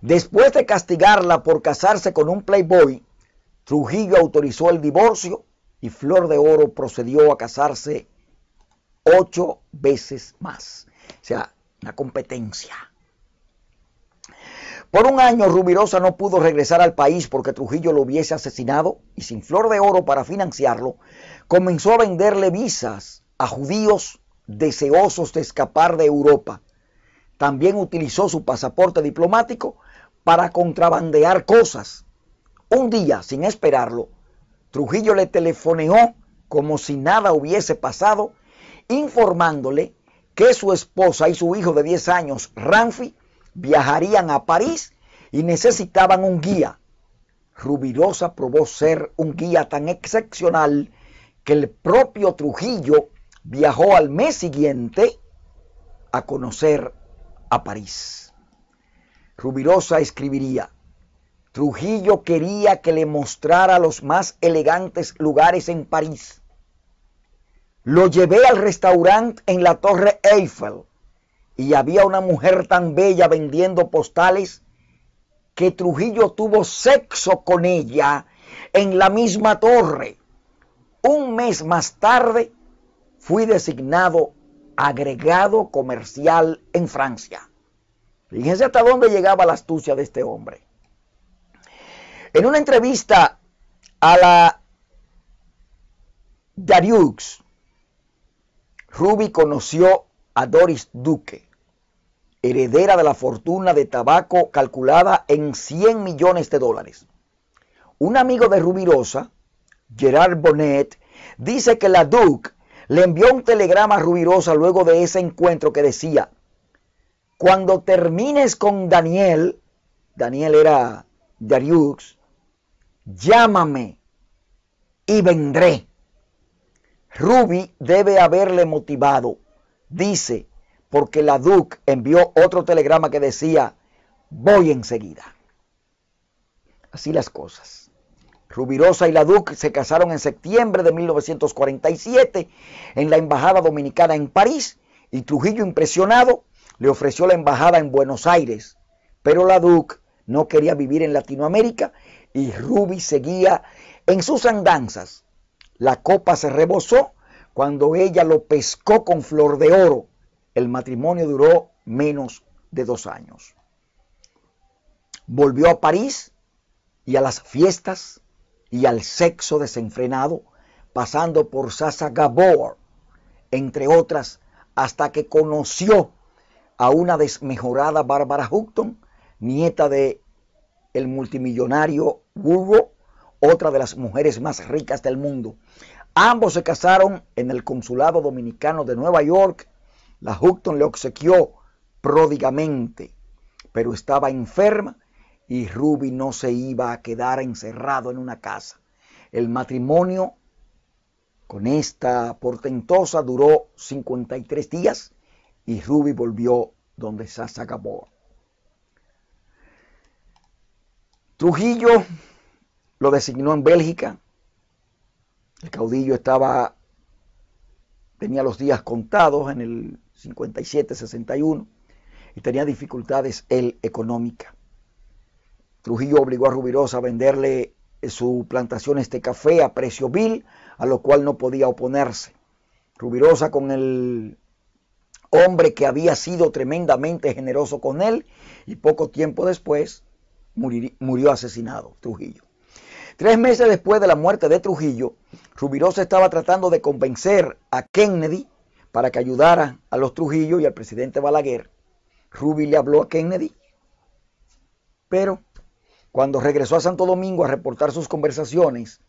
Después de castigarla por casarse con un playboy, Trujillo autorizó el divorcio y Flor de Oro procedió a casarse ocho veces más. O sea, la competencia. Por un año Rubirosa no pudo regresar al país porque Trujillo lo hubiese asesinado y sin Flor de Oro para financiarlo, comenzó a venderle visas a judíos deseosos de escapar de Europa. También utilizó su pasaporte diplomático para contrabandear cosas. Un día, sin esperarlo, Trujillo le telefoneó como si nada hubiese pasado, informándole que su esposa y su hijo de 10 años, Ranfi, viajarían a París y necesitaban un guía. Rubirosa probó ser un guía tan excepcional que el propio Trujillo viajó al mes siguiente a conocer a París. Rubirosa escribiría, Trujillo quería que le mostrara los más elegantes lugares en París. Lo llevé al restaurante en la Torre Eiffel y había una mujer tan bella vendiendo postales que Trujillo tuvo sexo con ella en la misma torre. Un mes más tarde fui designado agregado comercial en Francia. Fíjense hasta dónde llegaba la astucia de este hombre. En una entrevista a la Dariux, Ruby conoció a Doris Duque, heredera de la fortuna de tabaco calculada en 100 millones de dólares. Un amigo de Rosa, Gerard Bonnet, dice que la Duque, le envió un telegrama a Rubirosa luego de ese encuentro que decía, cuando termines con Daniel, Daniel era Darius, llámame y vendré. Ruby debe haberle motivado. Dice, porque la Duc envió otro telegrama que decía, voy enseguida. Así las cosas. Rubirosa y Laduc se casaron en septiembre de 1947 en la Embajada Dominicana en París y Trujillo, impresionado, le ofreció la embajada en Buenos Aires. Pero Laduc no quería vivir en Latinoamérica y Ruby seguía en sus andanzas. La copa se rebosó cuando ella lo pescó con flor de oro. El matrimonio duró menos de dos años. Volvió a París y a las fiestas y al sexo desenfrenado, pasando por Sasa Gabor, entre otras, hasta que conoció a una desmejorada Barbara Houghton, nieta de el multimillonario Hugo, otra de las mujeres más ricas del mundo. Ambos se casaron en el consulado dominicano de Nueva York. La Houghton le obsequió pródigamente, pero estaba enferma y Ruby no se iba a quedar encerrado en una casa. El matrimonio con esta portentosa duró 53 días y Ruby volvió donde Sasa acabó. Trujillo lo designó en Bélgica. El caudillo estaba tenía los días contados en el 57-61 y tenía dificultades económicas. Trujillo obligó a Rubirosa a venderle eh, su plantación este café a precio vil, a lo cual no podía oponerse. Rubirosa con el hombre que había sido tremendamente generoso con él y poco tiempo después murió asesinado Trujillo. Tres meses después de la muerte de Trujillo, Rubirosa estaba tratando de convencer a Kennedy para que ayudara a los Trujillo y al presidente Balaguer. Rubi le habló a Kennedy, pero cuando regresó a Santo Domingo a reportar sus conversaciones,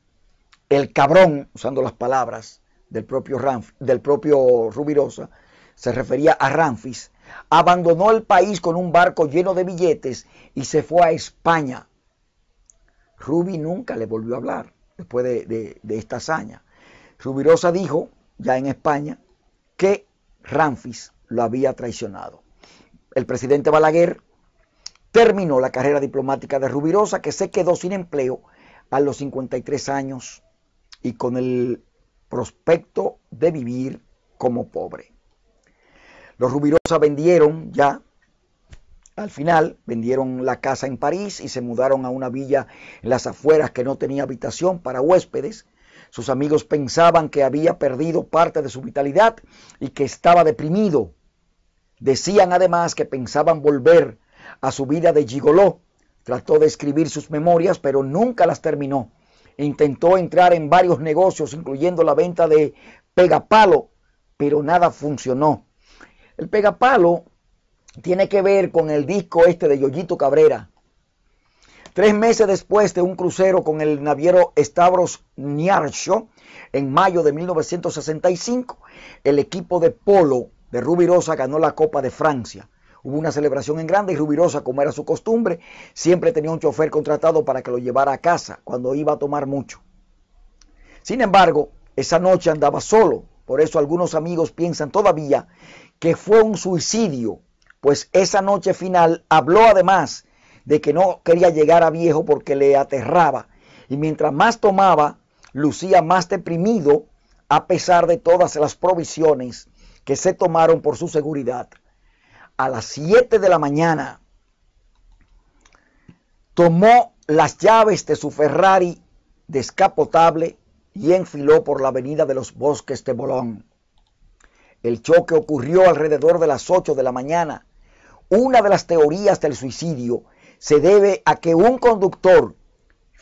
el cabrón, usando las palabras del propio, del propio Rubirosa, se refería a Ramfis, abandonó el país con un barco lleno de billetes y se fue a España. Rubi nunca le volvió a hablar después de, de esta hazaña. Rubirosa dijo, ya en España, que Ramfis lo había traicionado. El presidente Balaguer terminó la carrera diplomática de Rubirosa, que se quedó sin empleo a los 53 años y con el prospecto de vivir como pobre. Los Rubirosa vendieron ya, al final, vendieron la casa en París y se mudaron a una villa en las afueras que no tenía habitación para huéspedes. Sus amigos pensaban que había perdido parte de su vitalidad y que estaba deprimido. Decían además que pensaban volver a su vida de gigoló. Trató de escribir sus memorias, pero nunca las terminó. Intentó entrar en varios negocios, incluyendo la venta de pegapalo, pero nada funcionó. El pegapalo tiene que ver con el disco este de Yoyito Cabrera. Tres meses después de un crucero con el naviero Stavros Niarcho, en mayo de 1965, el equipo de polo de Rubirosa ganó la Copa de Francia. Hubo una celebración en grande y rubirosa como era su costumbre. Siempre tenía un chofer contratado para que lo llevara a casa cuando iba a tomar mucho. Sin embargo, esa noche andaba solo. Por eso algunos amigos piensan todavía que fue un suicidio, pues esa noche final habló además de que no quería llegar a viejo porque le aterraba. Y mientras más tomaba, lucía más deprimido a pesar de todas las provisiones que se tomaron por su seguridad a las 7 de la mañana, tomó las llaves de su Ferrari descapotable y enfiló por la avenida de los bosques de Bolón. El choque ocurrió alrededor de las 8 de la mañana. Una de las teorías del suicidio se debe a que un conductor,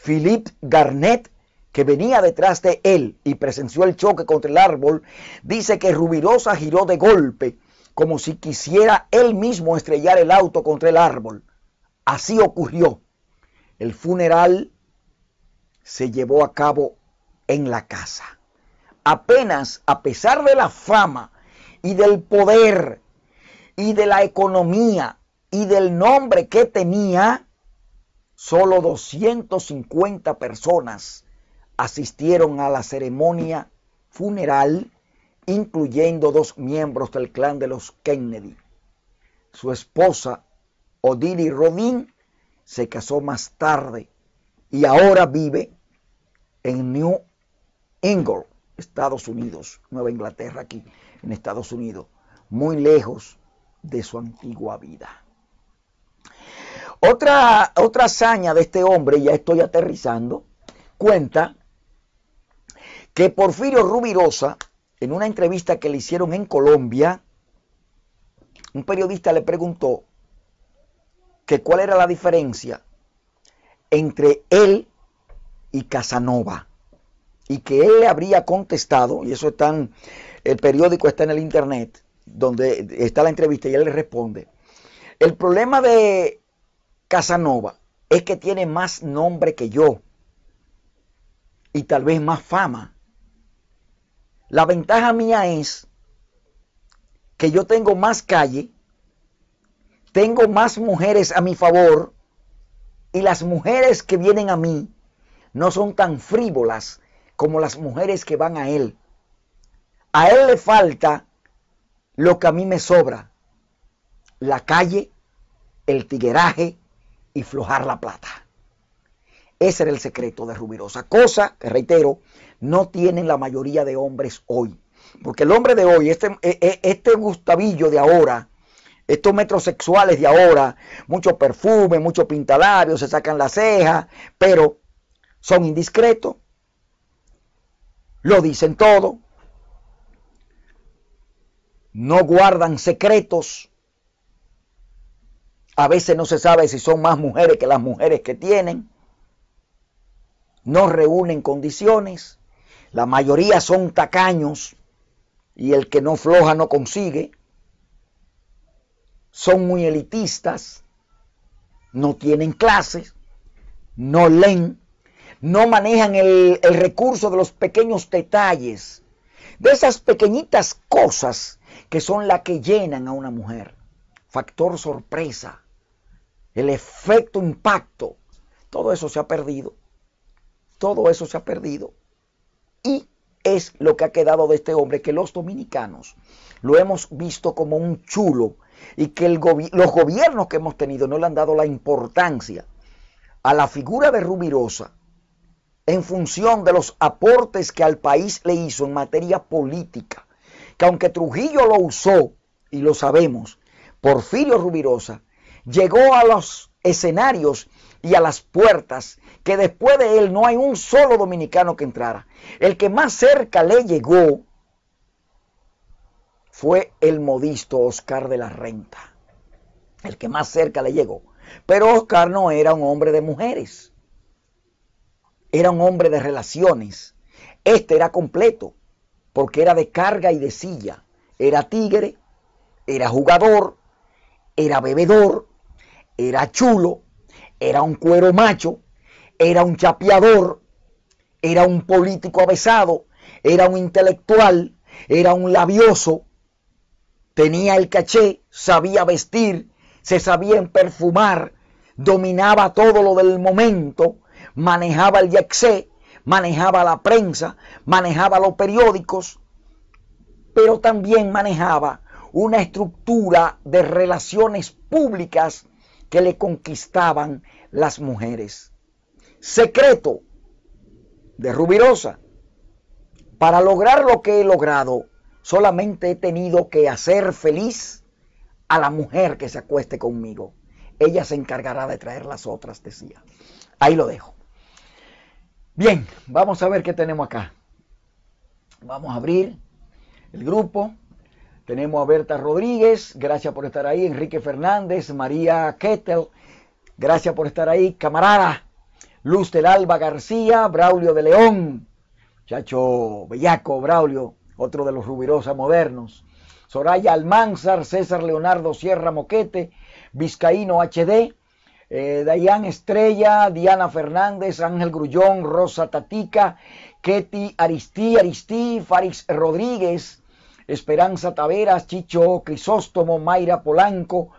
Philippe Garnett, que venía detrás de él y presenció el choque contra el árbol, dice que Rubirosa giró de golpe como si quisiera él mismo estrellar el auto contra el árbol. Así ocurrió. El funeral se llevó a cabo en la casa. Apenas, a pesar de la fama y del poder y de la economía y del nombre que tenía, solo 250 personas asistieron a la ceremonia funeral incluyendo dos miembros del clan de los Kennedy. Su esposa, Odile Rodin, se casó más tarde y ahora vive en New England, Estados Unidos, Nueva Inglaterra aquí, en Estados Unidos, muy lejos de su antigua vida. Otra, otra hazaña de este hombre, ya estoy aterrizando, cuenta que Porfirio Rubirosa en una entrevista que le hicieron en Colombia, un periodista le preguntó que cuál era la diferencia entre él y Casanova. Y que él le habría contestado, y eso está en el periódico, está en el internet, donde está la entrevista, y él le responde. El problema de Casanova es que tiene más nombre que yo y tal vez más fama. La ventaja mía es que yo tengo más calle, tengo más mujeres a mi favor y las mujeres que vienen a mí no son tan frívolas como las mujeres que van a él. A él le falta lo que a mí me sobra, la calle, el tigueraje y flojar la plata. Ese era el secreto de Rubirosa, cosa que reitero, no tienen la mayoría de hombres hoy. Porque el hombre de hoy, este, e, e, este Gustavillo de ahora, estos metrosexuales de ahora, mucho perfume, mucho pintalabios, se sacan las cejas, pero son indiscretos, lo dicen todo, no guardan secretos, a veces no se sabe si son más mujeres que las mujeres que tienen, no reúnen condiciones, la mayoría son tacaños y el que no floja no consigue. Son muy elitistas, no tienen clases, no leen, no manejan el, el recurso de los pequeños detalles, de esas pequeñitas cosas que son las que llenan a una mujer. Factor sorpresa, el efecto impacto, todo eso se ha perdido. Todo eso se ha perdido. Y es lo que ha quedado de este hombre, que los dominicanos lo hemos visto como un chulo y que los gobiernos que hemos tenido no le han dado la importancia a la figura de Rubirosa en función de los aportes que al país le hizo en materia política, que aunque Trujillo lo usó, y lo sabemos, Porfirio Rubirosa llegó a los escenarios y a las puertas, que después de él no hay un solo dominicano que entrara. El que más cerca le llegó fue el modisto Oscar de la Renta, el que más cerca le llegó. Pero Oscar no era un hombre de mujeres, era un hombre de relaciones. Este era completo, porque era de carga y de silla. Era tigre, era jugador, era bebedor, era chulo, era un cuero macho, era un chapeador, era un político avesado, era un intelectual, era un labioso, tenía el caché, sabía vestir, se sabía perfumar, dominaba todo lo del momento, manejaba el yaxé, manejaba la prensa, manejaba los periódicos, pero también manejaba una estructura de relaciones públicas que le conquistaban las mujeres. Secreto de Rubirosa. Para lograr lo que he logrado, solamente he tenido que hacer feliz a la mujer que se acueste conmigo. Ella se encargará de traer las otras, decía. Ahí lo dejo. Bien, vamos a ver qué tenemos acá. Vamos a abrir el grupo. Tenemos a Berta Rodríguez, gracias por estar ahí. Enrique Fernández, María Kettel, gracias por estar ahí. Camarada, Luz del Alba García, Braulio de León, chacho bellaco Braulio, otro de los rubirosa modernos. Soraya Almanzar, César Leonardo Sierra Moquete, Vizcaíno HD, eh, Dayan Estrella, Diana Fernández, Ángel Grullón, Rosa Tatica, Keti Aristí, Aristí, Farix Rodríguez, Esperanza Taveras, Chicho Crisóstomo, Mayra Polanco,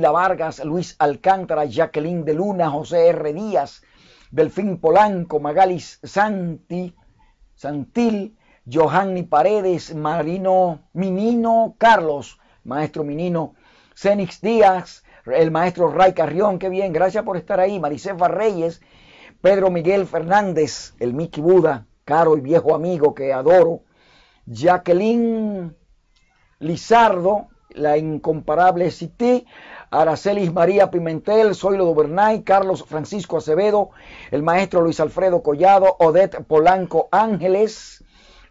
La Vargas, Luis Alcántara, Jacqueline de Luna, José R. Díaz, Delfín Polanco, Magalis Santi, Santil, Johanny Paredes, Marino Minino, Carlos, maestro Minino, Cenix Díaz, el maestro Ray Carrión, qué bien, gracias por estar ahí, Maricefa Reyes, Pedro Miguel Fernández, el Mickey Buda, caro y viejo amigo que adoro, Jacqueline Lizardo, la incomparable City... Aracelis María Pimentel, Zoilo Dubernay, Carlos Francisco Acevedo, el maestro Luis Alfredo Collado, Odette Polanco Ángeles,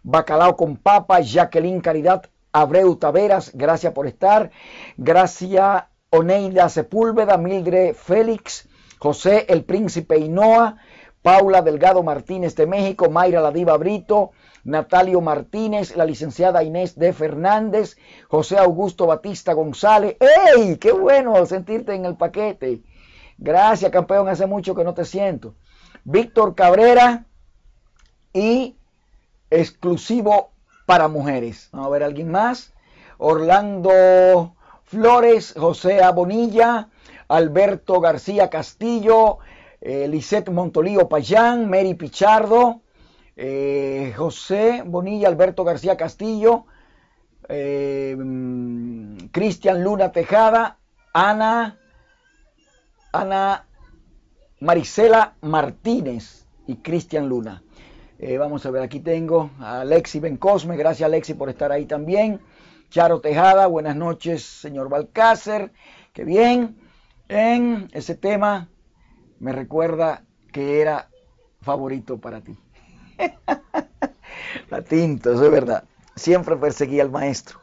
Bacalao con Papa, Jacqueline Caridad Abreu Taveras, gracias por estar, gracias Oneida Sepúlveda, Mildred Félix, José el Príncipe Hinoa, Paula Delgado Martínez de México, Mayra La Brito, Natalio Martínez, la licenciada Inés de Fernández, José Augusto Batista González. ¡Ey! ¡Qué bueno sentirte en el paquete! Gracias, campeón, hace mucho que no te siento. Víctor Cabrera y exclusivo para mujeres. Vamos a ver alguien más. Orlando Flores, José Abonilla, Alberto García Castillo, eh, Lisette Montolío Payán, Mary Pichardo, eh, José Bonilla, Alberto García Castillo, eh, mm, Cristian Luna Tejada, Ana, Ana Marisela Martínez y Cristian Luna. Eh, vamos a ver, aquí tengo a Alexi Cosme, gracias Alexi por estar ahí también. Charo Tejada, buenas noches, señor Balcácer, qué bien. En ese tema me recuerda que era favorito para ti. La tinta, eso es verdad. Siempre perseguía al maestro,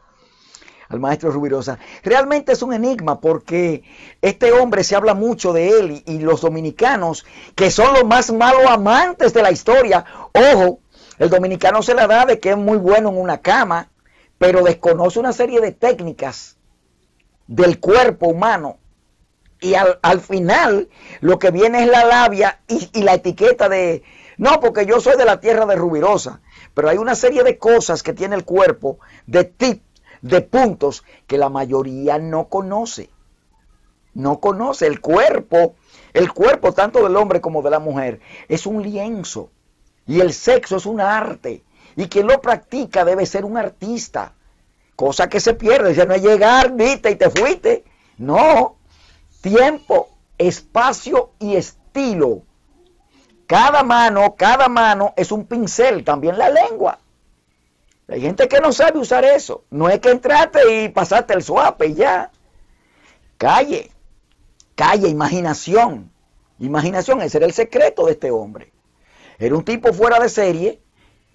al maestro Rubirosa. Realmente es un enigma porque este hombre se habla mucho de él y, los dominicanos, que son los más malos amantes de la historia, ojo, el dominicano se la da de que es muy bueno en una cama, pero desconoce una serie de técnicas del cuerpo humano. Y al, final lo que viene es la labia y la etiqueta de, no, porque yo soy de la tierra de Rubirosa. Pero hay una serie de cosas que tiene el cuerpo, de tips, de puntos que la mayoría no conoce. No conoce el cuerpo. El cuerpo tanto del hombre como de la mujer es un lienzo. Y el sexo es un arte. Y quien lo practica debe ser un artista. Cosa que se pierde. Ya no es llegar, viste y te fuiste. No. Tiempo, espacio y estilo. Cada mano, cada mano es un pincel, también la lengua. Hay gente que no sabe usar eso. No es que entraste y pasaste el suape y ya. Calle, calle, imaginación. Imaginación, ese era el secreto de este hombre. Era un tipo fuera de serie,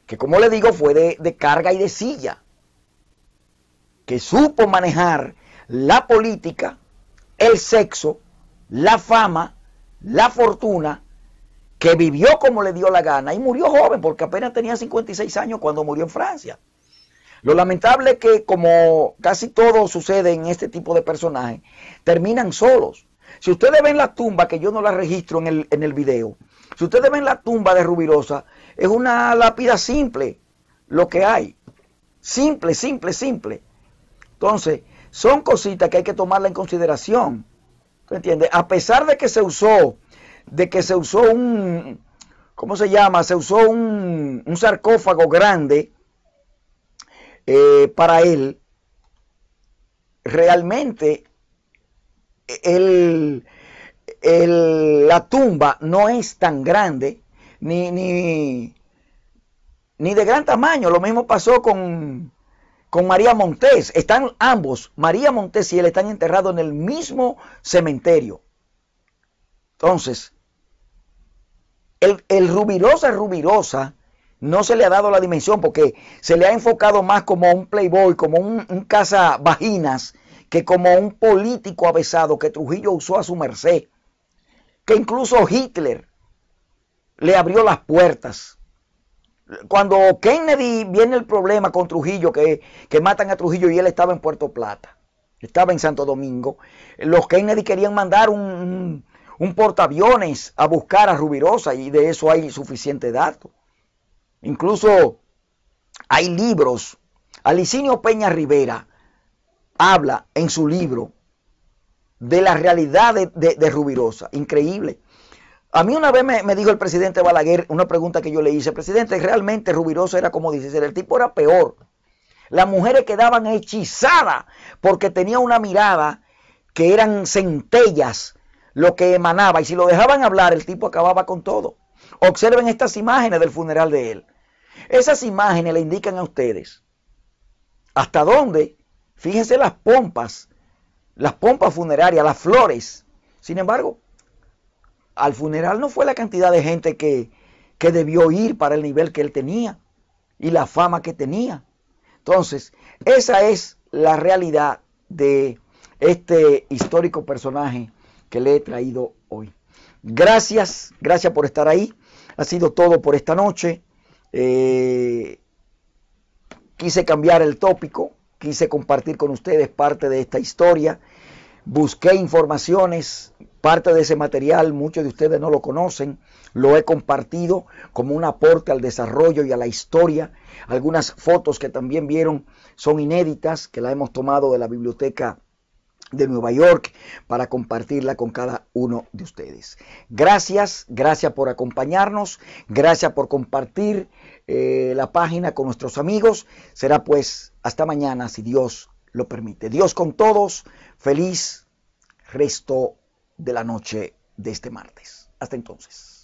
que como le digo, fue de, de carga y de silla. Que supo manejar la política, el sexo, la fama, la fortuna que vivió como le dio la gana y murió joven porque apenas tenía 56 años cuando murió en Francia. Lo lamentable es que como casi todo sucede en este tipo de personajes, terminan solos. Si ustedes ven la tumba, que yo no la registro en el, en video, si ustedes ven la tumba de Rubirosa, es una lápida simple lo que hay. Simple, simple, simple. Entonces, son cositas que hay que tomarla en consideración. ¿Tú entiendes? A pesar de que se usó de que se usó un, ¿cómo se llama? Se usó un, un sarcófago grande eh, para él. Realmente la tumba no es tan grande ni, ni, de gran tamaño. Lo mismo pasó con, con María Montés. Están ambos, María Montés y él, están enterrados en el mismo cementerio. Entonces, el, rubirosa rubirosa no se le ha dado la dimensión porque se le ha enfocado más como un playboy, como un, un vaginas, que como un político avesado que Trujillo usó a su merced, que incluso Hitler le abrió las puertas. Cuando Kennedy viene el problema con Trujillo, que, que matan a Trujillo y él estaba en Puerto Plata, estaba en Santo Domingo, los Kennedy querían mandar un, un portaaviones a buscar a Rubirosa y de eso hay suficiente dato. Incluso hay libros. Alicinio Peña Rivera habla en su libro de la realidad de, Rubirosa. Increíble. A mí una vez me, me, dijo el presidente Balaguer una pregunta que yo le hice. Presidente, realmente Rubirosa era como dice, el tipo era peor. Las mujeres quedaban hechizadas porque tenía una mirada que eran centellas lo que emanaba. Y si lo dejaban hablar, el tipo acababa con todo. Observen estas imágenes del funeral de él. Esas imágenes le indican a ustedes hasta dónde, fíjense las pompas, las pompas funerarias, las flores. Sin embargo, al funeral no fue la cantidad de gente que, que debió ir para el nivel que él tenía y la fama que tenía. Entonces, esa es la realidad de este histórico personaje que le he traído hoy. Gracias, gracias por estar ahí. Ha sido todo por esta noche. Eh, quise cambiar el tópico, quise compartir con ustedes parte de esta historia. Busqué informaciones, parte de ese material, muchos de ustedes no lo conocen, lo he compartido como un aporte al desarrollo y a la historia. Algunas fotos que también vieron son inéditas, que la hemos tomado de la biblioteca de Nueva York para compartirla con cada uno de ustedes. Gracias, gracias por acompañarnos, gracias por compartir eh, la página con nuestros amigos. Será pues hasta mañana si Dios lo permite. Dios con todos, feliz resto de la noche de este martes. Hasta entonces.